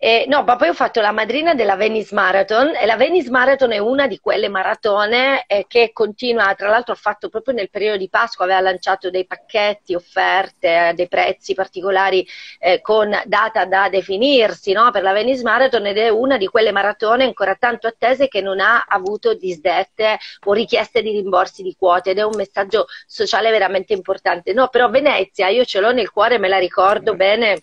eh, no, ma poi ho fatto la madrina della Venice Marathon e la Venice Marathon è una di quelle maratone eh, che continua, tra l'altro ho fatto proprio nel periodo di Pasqua, aveva lanciato dei pacchetti, offerte, eh, dei prezzi particolari eh, con data da definirsi no? per la Venice Marathon ed è una di quelle maratone ancora tanto attese che non ha avuto disdette o richieste di rimborsi di quote ed è un messaggio sociale veramente importante. No, però Venezia, io ce l'ho nel cuore, me la ricordo mm. bene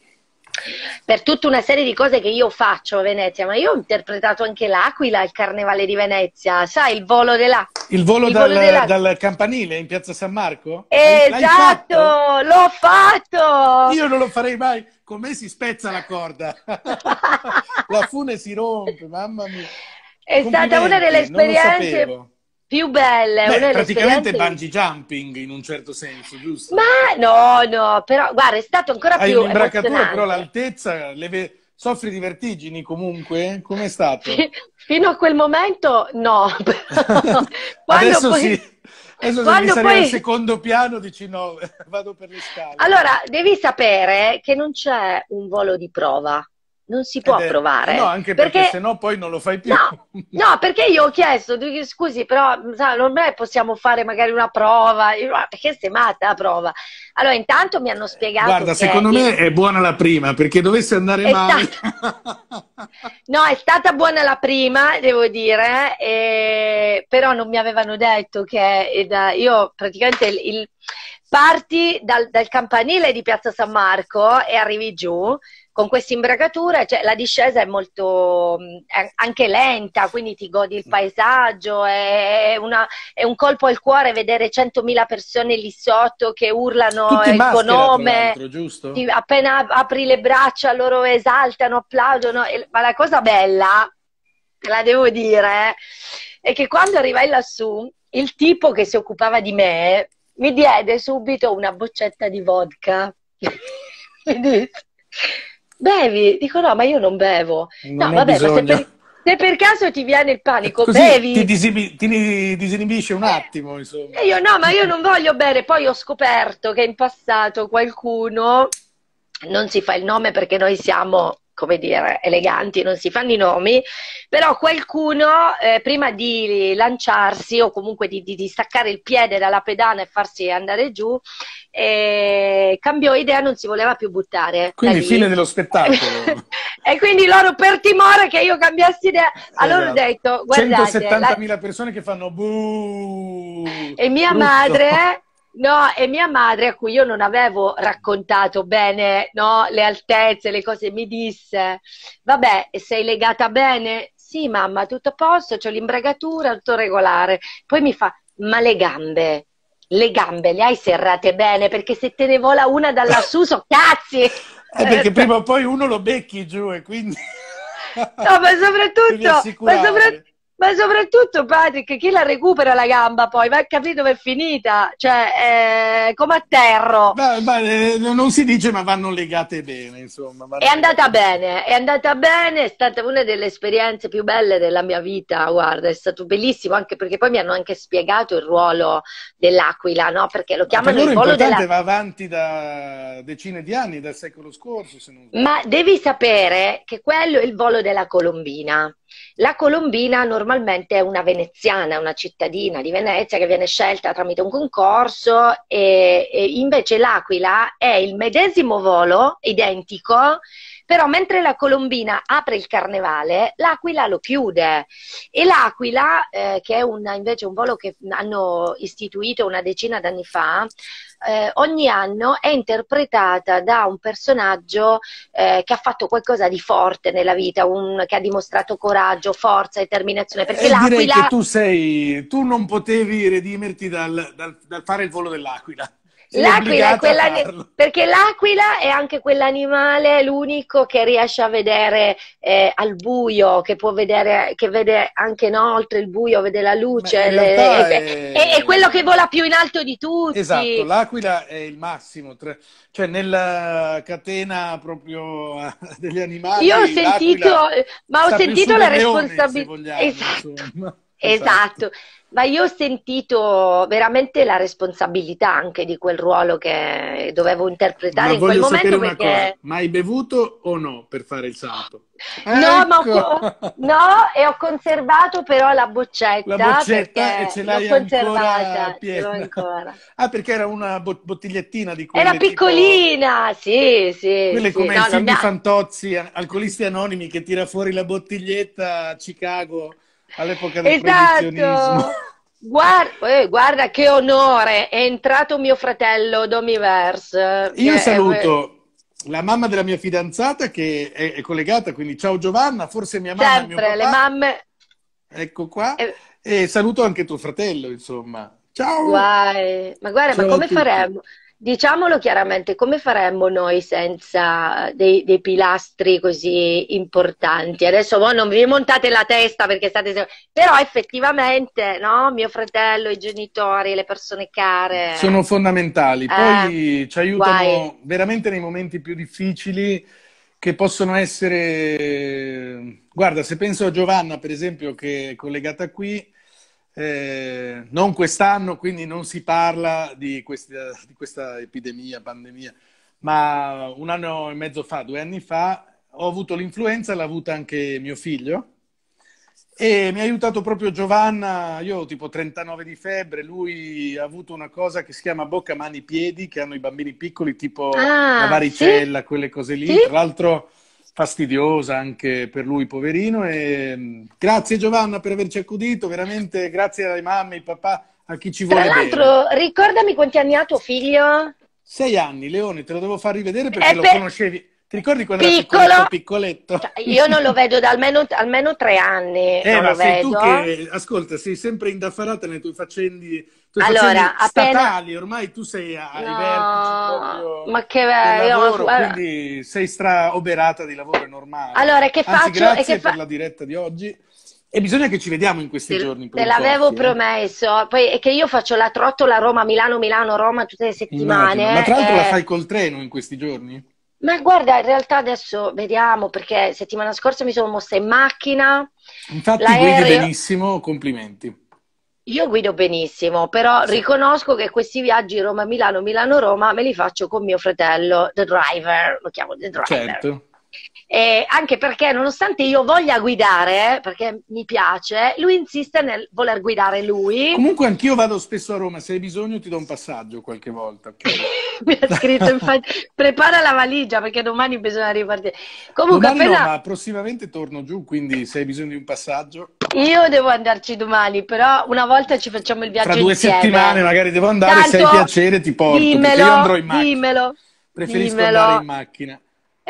per tutta una serie di cose che io faccio a Venezia, ma io ho interpretato anche l'Aquila, al Carnevale di Venezia, sai, il volo dell'Aquila. Il volo, il dal, volo dal, campanile in piazza San Marco? Eh, esatto, fatto? l'ho fatto! Io non lo farei mai, con me si spezza la corda, la fune si rompe, mamma mia. È stata una delle esperienze più belle. Beh, praticamente bungee jumping in un certo senso, giusto? Ma no, no, però guarda, è stato ancora Hai più un'imbracatura, però l'altezza, ve... soffri di vertigini comunque? Com'è stato? Fino a quel momento no. Adesso poi... sì. Adesso Quando se poi... al secondo piano dici no, vado per le scale. Allora, devi sapere che non c'è un volo di prova non si può è, provare. No, anche perché, perché se no poi non lo fai più. No, no, perché io ho chiesto, scusi, però sa, non è possiamo fare magari una prova, ah, perché sei matta la prova? Allora intanto mi hanno spiegato Guarda, secondo me è buona la prima, perché dovesse andare male... Stata... no, è stata buona la prima, devo dire, e... però non mi avevano detto che da... io praticamente il, il... parti dal, dal campanile di Piazza San Marco e arrivi giù con questa imbragatura cioè, la discesa è molto mm, è anche lenta, quindi ti godi il mm. paesaggio, è, una, è un colpo al cuore vedere 100.000 persone lì sotto che urlano Tutti il tuo nome, ti, appena apri le braccia loro esaltano, applaudono, ma la cosa bella, la devo dire, è che quando arrivai lassù, il tipo che si occupava di me mi diede subito una boccetta di vodka. bevi, dico no, ma io non bevo. Non no, vabbè, bisogno. ma se per, se per, caso ti viene il panico, Così bevi. Ti, disibi, ti disinibisce un attimo, insomma. E io no, ma io non voglio bere. Poi ho scoperto che in passato qualcuno, non si fa il nome perché noi siamo come dire, eleganti, non si fanno i nomi, però qualcuno eh, prima di lanciarsi o comunque di, di, di, staccare il piede dalla pedana e farsi andare giù, eh, cambiò idea, non si voleva più buttare. Quindi fine dello spettacolo. e quindi loro per timore che io cambiassi idea, allora ho esatto. detto, guardate... 170.000 la... persone che fanno buh! E mia brutto. madre No, e mia madre, a cui io non avevo raccontato bene no, le altezze, le cose, mi disse, vabbè, sei legata bene? Sì, mamma, tutto a posto, ho l'imbragatura, tutto regolare. Poi mi fa, ma le gambe, le gambe le hai serrate bene? Perché se te ne vola una da lassù, so cazzi! Eh, perché prima o poi uno lo becchi giù e quindi... No, ma soprattutto, ma soprattutto ma soprattutto, Patrick, chi la recupera la gamba poi? va a capire dove è finita? Cioè, eh, come atterro terra. Eh, non si dice, ma vanno legate bene, insomma. È andata bene, è andata bene, è stata una delle esperienze più belle della mia vita, guarda, è stato bellissimo, anche perché poi mi hanno anche spiegato il ruolo dell'aquila, no? Perché lo chiamano per il ruolo della... va avanti da decine di anni, dal secolo scorso, se non... Ma devi sapere che quello è il volo della colombina la Colombina normalmente è una veneziana, una cittadina di Venezia che viene scelta tramite un concorso e, e invece l'Aquila è il medesimo volo, identico, però mentre la Colombina apre il carnevale, l'Aquila lo chiude e l'Aquila, eh, che è una, invece un volo che hanno istituito una decina d'anni fa, eh, ogni anno è interpretata da un personaggio eh, che ha fatto qualcosa di forte nella vita, un, che ha dimostrato coraggio, forza, determinazione. Perché eh, l'aquila... Direi che tu sei, tu non potevi redimerti dal, dal, dal fare il volo dell'aquila. L'aquila è quella, perché l'aquila è anche quell'animale, l'unico che riesce a vedere eh, al buio, che può vedere, che vede anche no, oltre il buio, vede la luce. Le, è... È, è... quello che vola più in alto di tutti. Esatto, l'aquila è il massimo, cioè nella catena proprio degli animali. Io ho sentito, ma ho sentito la responsabilità. Esatto. Esatto. esatto. Ma io ho sentito veramente la responsabilità anche di quel ruolo che dovevo interpretare ma in quel momento. Perché... Cosa, ma hai bevuto o no per fare il salto? No, ecco. ma ho, no, e ho conservato però la boccetta. La boccetta e ce l'hai conservata, ancora, ancora, Ah, perché era una bottigliettina di quelle. Era piccolina, tipo, sì, sì. Quelle sì, come no, i no. fantozzi, alcolisti anonimi che tira fuori la bottiglietta a Chicago all'epoca del esatto. Guarda, eh, guarda, che onore, è entrato mio fratello Domiverse. Io eh, saluto è... Eh, la mamma della mia fidanzata che è, è, collegata, quindi ciao Giovanna, forse mia mamma. Sempre, le mamme. Ecco qua. Eh... E saluto anche tuo fratello, insomma. Ciao! Guai. Ma guarda, Ciao ma come faremo? Diciamolo chiaramente, come faremmo noi senza eh, dei, dei pilastri così importanti? Adesso voi non vi montate la testa perché state... Però effettivamente, no? Mio fratello, i genitori, le persone care... Sono fondamentali, eh, poi ci aiutano guai. veramente nei momenti più difficili che possono essere... Guarda, se penso a Giovanna, per esempio, che è collegata qui eh, non quest'anno, quindi non si parla di, questi, di, questa epidemia, pandemia, ma un anno e mezzo fa, due anni fa, ho avuto l'influenza, l'ha avuta anche mio figlio e mi ha aiutato proprio Giovanna, io ho tipo 39 di febbre, lui ha avuto una cosa che si chiama bocca, mani, piedi, che hanno i bambini piccoli, tipo ah, la varicella, sì? quelle cose lì, sì? tra l'altro fastidiosa anche per lui, poverino. E... Mm, grazie Giovanna per averci accudito, veramente grazie alle mamme, ai papà, a chi ci Tra vuole. Tra l'altro, ricordami quanti anni ha tuo figlio? Sei anni, Leone, te lo devo far rivedere perché per... Eh, lo conoscevi. Ti ricordi quando Piccolo, era piccoletto? Cioè, io non lo vedo da almeno, almeno tre anni. Eh, ma sei vedo. tu che, ascolta, sei sempre indaffarata nelle tue faccende, allora, faccende statali, ormai tu sei a no, vertici proprio ma che bello, lavoro, guarda... quindi sei straoberata di lavoro, è normale. Allora, che faccio? Anzi, grazie che fa... per la diretta di oggi. E bisogna che ci vediamo in questi te, giorni. Te l'avevo eh. promesso. Poi è che io faccio la trottola Roma, Milano, Milano, Roma tutte le settimane. Immagino. Ma tra l'altro eh... la fai col treno in questi giorni? Ma guarda, in realtà adesso vediamo perché settimana scorsa mi sono mossa in macchina. Infatti guidi benissimo, complimenti. Io guido benissimo, però sì. riconosco che questi viaggi Roma-Milano, Milano-Roma me li faccio con mio fratello, The Driver, lo chiamo The Driver. Certo eh, anche perché nonostante io voglia guidare, perché mi piace, lui insiste nel voler guidare lui. Comunque anch'io vado spesso a Roma, se hai bisogno ti do un passaggio qualche volta. mi ha scritto infatti, prepara la valigia perché domani bisogna ripartire. Comunque, domani appena... no, ma prossimamente torno giù, quindi se hai bisogno di un passaggio... Io devo andarci domani, però una volta ci facciamo il viaggio Tra due insieme. settimane magari devo andare, Tanto, se hai piacere ti porto, dimmelo, io andrò in macchina. Dimmelo, Preferisco dimmelo. andare in macchina.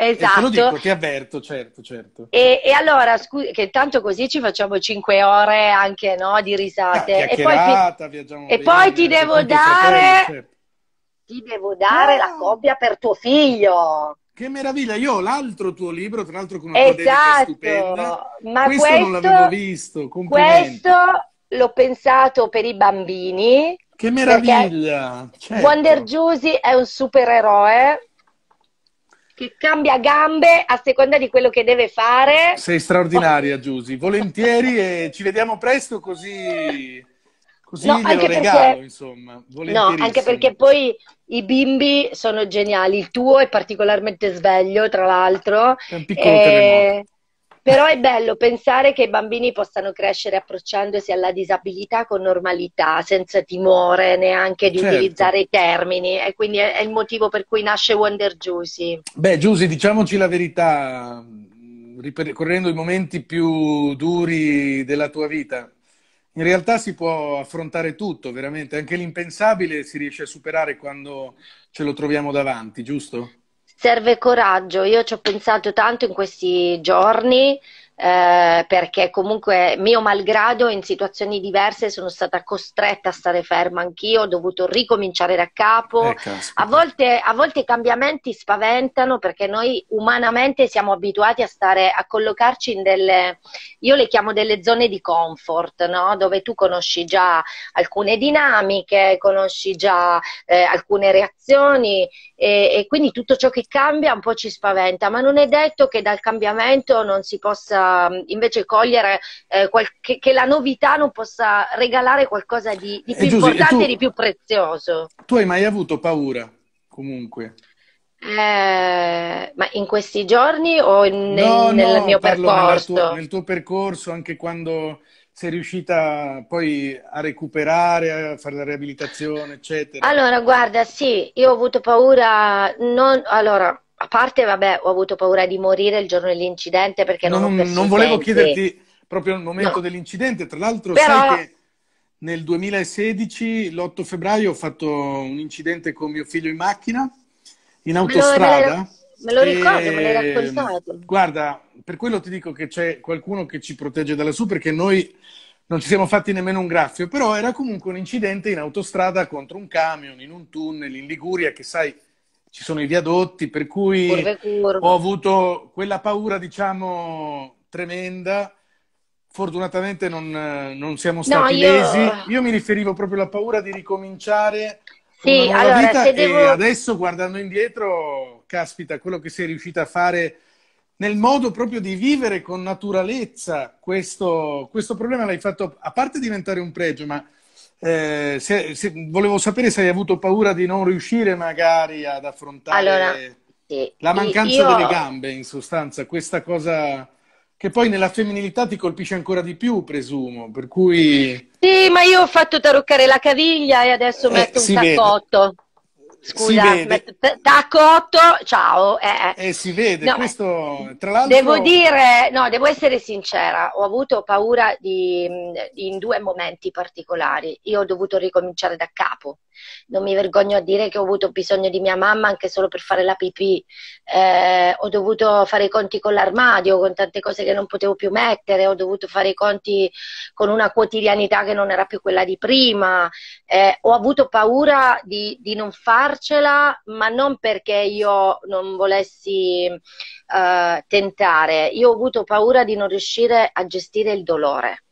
Esatto. Te lo esatto. dico, ti avverto, certo, certo. E, e allora, scusa, che tanto così ci facciamo cinque ore anche no, di risate. Ah, e poi, ti, e poi eh, ti certo. devo dare... Fratelli, certo. Ti devo dare ah. la coppia per tuo figlio. Che meraviglia! Io ho l'altro tuo libro, tra l'altro con una esatto, stupenda. Ma questo, questo non l'avevo visto. Questo l'ho pensato per i bambini. Che meraviglia! Certo. Wonder Giusy è un supereroe che cambia gambe a seconda di quello che deve fare. Sei straordinaria, oh. Giusy. Volentieri e ci vediamo presto così. Così no, anche regalo, perché, insomma. No, anche perché poi i bimbi sono geniali. Il tuo è particolarmente sveglio, tra l'altro. È un piccolo e... Eh, terremoto. Però è bello pensare che i bambini possano crescere approcciandosi alla disabilità con normalità, senza timore neanche di certo. utilizzare i termini. E quindi è, è, il motivo per cui nasce Wonder Juicy. Beh, Giusy, diciamoci la verità, mm, ripercorrendo i momenti più duri della tua vita. In realtà si può affrontare tutto, veramente, anche l'impensabile si riesce a superare quando ce lo troviamo davanti, giusto? serve coraggio. Io ci ho pensato tanto in questi giorni eh, perché comunque mio malgrado in situazioni diverse sono stata costretta a stare ferma anch'io, ho dovuto ricominciare da capo. Eh, a, volte, a volte i cambiamenti spaventano perché noi umanamente siamo abituati a stare a collocarci in delle, io le chiamo delle zone di comfort, no? dove tu conosci già alcune dinamiche, conosci già eh, alcune reazioni e, e quindi tutto ciò che cambia un po' ci spaventa, ma non è detto che dal cambiamento non si possa Ehm, invece cogliere eh, qualche, che la novità non possa regalare qualcosa di, di eh, più Giussi, importante e, tu, di più prezioso. Tu hai mai avuto paura comunque? Eh, ma in questi giorni o in, no, nel, no, mio percorso? Tua, nel tuo percorso, anche quando sei riuscita poi a recuperare, a fare la riabilitazione, eccetera? Allora, guarda, sì, io ho avuto paura, non, allora, a parte, vabbè, ho avuto paura di morire il giorno dell'incidente perché non, non Non volevo chiederti proprio al momento no. dell'incidente, tra l'altro Però... sai che nel 2016, l'8 febbraio, ho fatto un incidente con mio figlio in macchina, in autostrada. Me lo, me lo ricordo, e... me l'hai raccontato. Guarda, per quello ti dico che c'è qualcuno che ci protegge da lassù perché noi non ci siamo fatti nemmeno un graffio, però era comunque un incidente in autostrada contro un camion, in un tunnel, in Liguria, che sai ci sono i viadotti, per cui curve, curve. ho avuto quella paura, diciamo, tremenda. Fortunatamente non, non siamo stati no, io... lesi. Io mi riferivo proprio alla paura di ricominciare sì, una allora, vita e devo... adesso guardando indietro, caspita, quello che sei riuscita a fare nel modo proprio di vivere con naturalezza questo, questo problema l'hai fatto, a parte diventare un pregio, ma eh, se, se, volevo sapere se hai avuto paura di non riuscire magari ad affrontare allora, sì. la mancanza Io... delle gambe, in sostanza, questa cosa che poi nella femminilità ti colpisce ancora di più, presumo, per cui... Sì, ma io ho fatto taroccare la caviglia e adesso eh, metto un saccotto. Vede. Scusa, t'acotto, ciao. Eh, eh, eh. si vede, no, questo eh, tra l'altro... Devo dire, no, devo essere sincera, ho avuto paura di, mm, in due momenti particolari. Io ho dovuto ricominciare da capo non mi vergogno a dire che ho avuto bisogno di mia mamma anche solo per fare la pipì, eh, ho dovuto fare i conti con l'armadio, con tante cose che non potevo più mettere, ho dovuto fare i conti con una quotidianità che non era più quella di prima, eh, ho avuto paura di, di, non farcela, ma non perché io non volessi eh, tentare, io ho avuto paura di non riuscire a gestire il dolore.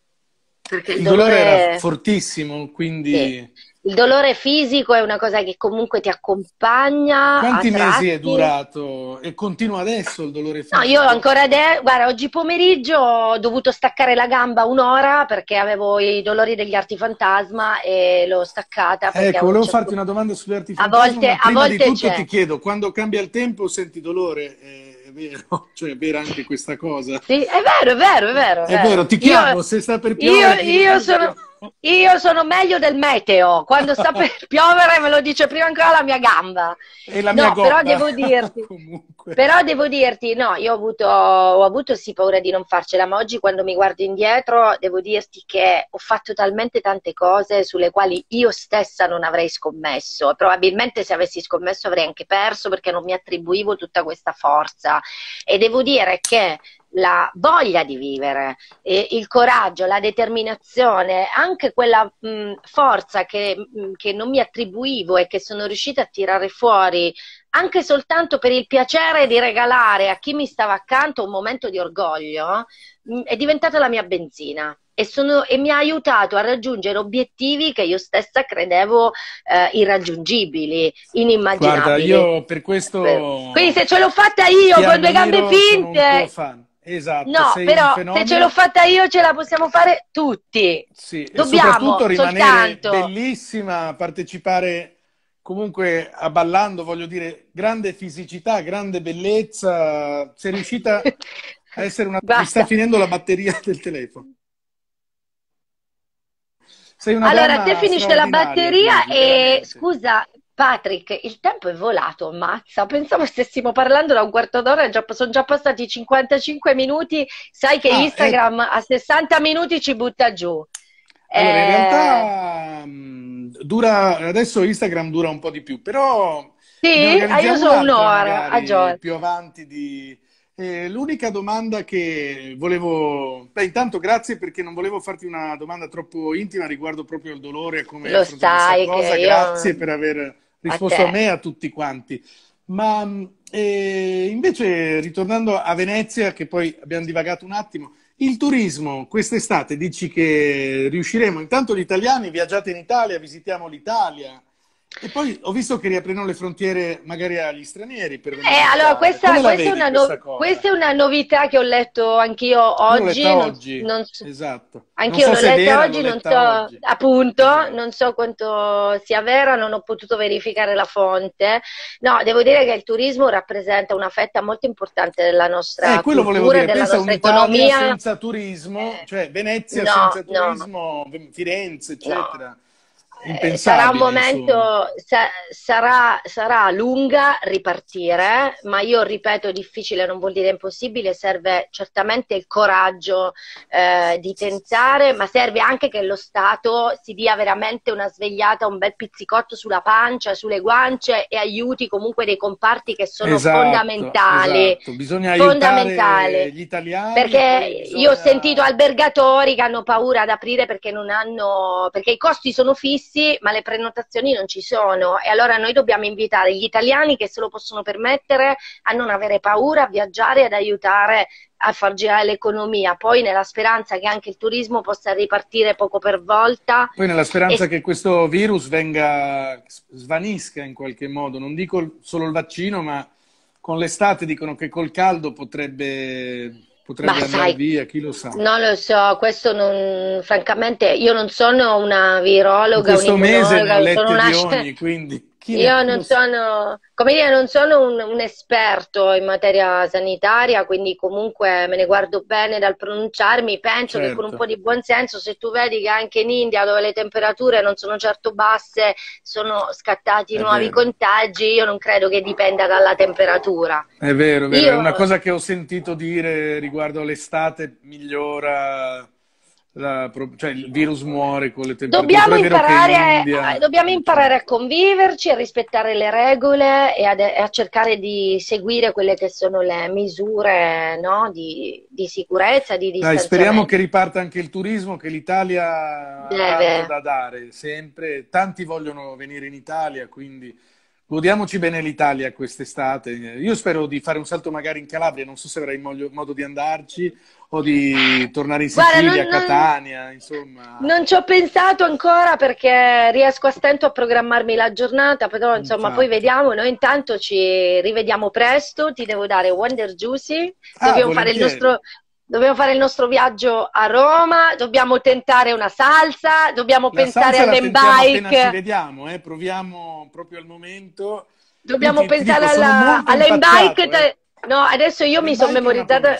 Perché il, dolore, dolore, era fortissimo, quindi... Sì il dolore fisico è una cosa che comunque ti accompagna. Quanti mesi è durato e continua adesso il dolore fisico? No, io ancora adesso, guarda, oggi pomeriggio ho dovuto staccare la gamba un'ora perché avevo i dolori degli arti fantasma e l'ho staccata. Ecco, volevo certo... farti una domanda sugli arti fantasma. A volte, prima a volte di tutto ti chiedo, quando cambia il tempo senti dolore? Eh è vero, cioè è vera anche questa cosa. Sì, è vero, è vero, è vero. È vero, ti chiamo io, se sta per piovere. Io, io sono, io sono meglio del meteo, quando sta per piovere me lo dice prima ancora la mia gamba. E la mia no, però devo dirti, però devo dirti, no, io ho avuto, ho avuto sì paura di non farcela, ma oggi quando mi guardo indietro devo dirti che ho fatto talmente tante cose sulle quali io stessa non avrei scommesso. Probabilmente se avessi scommesso avrei anche perso perché non mi attribuivo tutta questa forza. E devo dire che la voglia di vivere, il coraggio, la determinazione, anche quella mh, mm, forza che, mh, mm, che non mi attribuivo e che sono riuscita a tirare fuori anche soltanto per il piacere di regalare a chi mi stava accanto un momento di orgoglio, mh, mm, è diventata la mia benzina. E, sono, e, mi ha aiutato a raggiungere obiettivi che io stessa credevo eh, irraggiungibili, inimmaginabili. Guarda, io per questo... Quindi se ce l'ho fatta io con due gambe finte... Esatto, no, però se ce l'ho fatta io ce la possiamo fare tutti. Sì, Dobbiamo, e soprattutto rimanere soltanto. bellissima, partecipare comunque a ballando, voglio dire, grande fisicità, grande bellezza. Sei riuscita a essere una... Mi sta finendo la batteria del telefono. Sei una allora, te finisce la batteria e scusa, Patrick, il tempo è volato, mazza. Pensavo stessimo parlando da un quarto d'ora, già, sono già passati 55 minuti. Sai che ah, eh. Instagram eh... a 60 minuti ci butta giù. Allora, eh... in realtà eh. Mm, dura, adesso Instagram dura un po' di più, però... Sì, ah, io sono un'ora a ah, giorno. Più avanti di... Eh, l'unica domanda che volevo... Beh, intanto grazie perché non volevo farti una domanda troppo intima riguardo proprio il dolore e come... Lo sai cosa. Io... Grazie per aver risposto a, a, me a tutti quanti. Ma eh, invece, ritornando a Venezia, che poi abbiamo divagato un attimo, il turismo quest'estate dici che riusciremo. Intanto gli italiani viaggiate in Italia, visitiamo l'Italia. E poi ho visto che riaprono le frontiere magari agli stranieri. Per eh, allora, questa, questa, vedi, è no, questa, questa, è una novità che ho letto anch'io oggi. Non, oggi. non so, esatto. Anch'io l'ho so letta oggi, non so, oggi. appunto, esatto. non so quanto sia vera, non ho potuto verificare la fonte. No, devo dire che il turismo rappresenta una fetta molto importante della nostra eh, quello cultura, della Pensa nostra economia. senza turismo, eh. cioè Venezia no, senza turismo, no. Firenze, eccetera. No eh, sarà un momento, sa, sarà, sarà, lunga ripartire, ma io ripeto difficile non vuol dire impossibile, serve certamente il coraggio eh, di tentare, ma serve anche che lo Stato si dia veramente una svegliata, un bel pizzicotto sulla pancia, sulle guance e aiuti comunque dei comparti che sono esatto, fondamentali. Esatto. Bisogna fondamentali. gli italiani. Perché bisogna... io ho sentito albergatori che hanno paura ad aprire perché, hanno, perché i costi sono fissi fissi, ma le prenotazioni non ci sono e allora noi dobbiamo invitare gli italiani che se lo possono permettere a non avere paura, a viaggiare, ad aiutare a far girare l'economia, poi nella speranza che anche il turismo possa ripartire poco per volta. Poi nella speranza e... che questo virus venga, svanisca in qualche modo, non dico solo il vaccino, ma con l'estate dicono che col caldo potrebbe potrebbe Ma andare sai, via, chi lo sa. Non lo so, questo non, francamente io non sono una virologa, un questo mese ne ho sono una... ogni, quindi... Chi Io non sono, come dire, non sono un, un, esperto in materia sanitaria, quindi comunque me ne guardo bene dal pronunciarmi. Penso certo. che con un certo. po' di buon senso, se tu vedi che anche in India, dove le temperature non sono certo basse, sono scattati è nuovi vero. contagi, io non credo che dipenda dalla temperatura. È vero, è vero. Io... È una cosa che ho sentito dire riguardo l'estate migliora la, cioè il virus muore con le temperature. Dobbiamo imparare, India... Eh, dobbiamo imparare a conviverci, a rispettare le regole e a, a cercare di seguire quelle che sono le misure no? di, di, sicurezza, di Dai, speriamo che riparta anche il turismo, che l'Italia Deve. ha da dare sempre. Tanti vogliono venire in Italia, quindi... Godiamoci bene l'Italia quest'estate. Io spero di fare un salto magari in Calabria, non so se avrai modo di andarci, o di tornare in Sicilia, Guarda, non, a Catania, non, insomma. Non ci ho pensato ancora perché riesco a stento a programmarmi la giornata, però insomma Infatti. poi vediamo, noi intanto ci rivediamo presto, ti devo dare Wonder Juicy, ah, dobbiamo volentieri. fare il nostro dobbiamo fare il nostro viaggio a Roma, dobbiamo tentare una salsa, dobbiamo la pensare alle man bike. Ci vediamo, eh? proviamo proprio al momento. Dobbiamo ti, pensare ti dico, alla, alla bike. Eh. No, adesso io mi sono memorizzata.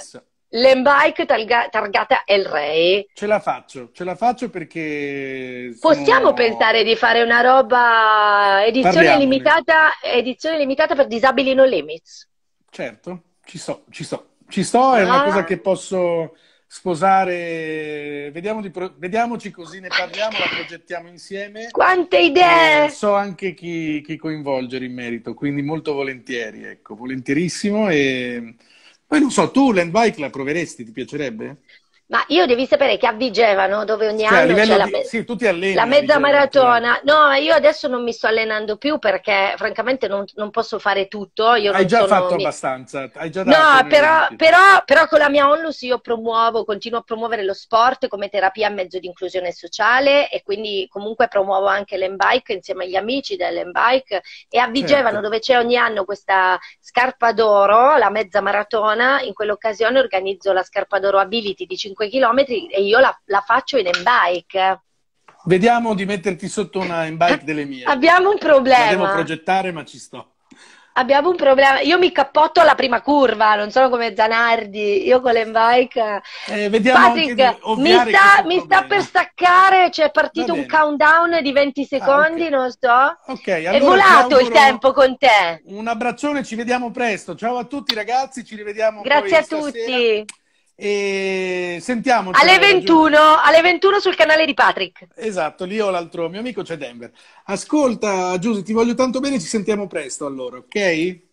L'embike targa- targata El Rey. Ce la faccio, ce la faccio perché... Sono... Possiamo pensare di fare una roba edizione limitata, edizione limitata, per disabili no limits? Certo, ci so, ci so. Ci so, è una ah. cosa che posso sposare. Vediamo di pro... Vediamoci così ne parliamo, la progettiamo insieme. Quante idee! Eh, so anche chi, chi coinvolgere in merito, quindi molto volentieri, ecco, volentierissimo e... Poi non so, tu Land Bike la proveresti? Ti piacerebbe? Ma io devi sapere che a Vigevano, dove ogni cioè, anno c'è la, di... sì, alleni, la mezza maratona, no, io adesso non mi sto allenando più perché francamente non, non posso fare tutto. Io hai già sono... fatto mi... abbastanza, hai già dato. No, però, però, però, con la mia onlus io promuovo, continuo a promuovere lo sport come terapia a mezzo di inclusione sociale e quindi comunque promuovo anche l'embike insieme agli amici dell'embike e a Vigevano certo. dove c'è ogni anno questa scarpa d'oro, la mezza maratona, in quell'occasione organizzo la scarpa d'oro ability di 5 5 km e io la, la faccio in e bike. Vediamo di metterti sotto una e bike delle mie. Abbiamo un problema. La devo progettare, ma ci sto. Abbiamo un problema. Io mi cappotto alla prima curva, non sono come Zanardi. Io con le bike. Eh, vediamo Patrick, mi, sta, mi sta, per staccare. C'è partito un countdown di 20 secondi, ah, okay. non so. Okay, allora È volato il tempo con te. Un abbraccione, ci vediamo presto. Ciao a tutti, ragazzi. Ci rivediamo. Grazie a tutti. E sentiamo Alle 21, alle 21 sul canale di Patrick. Esatto, lì ho l'altro mio amico, c'è Denver. Ascolta, Giuse, ti voglio tanto bene, ci sentiamo presto allora, ok?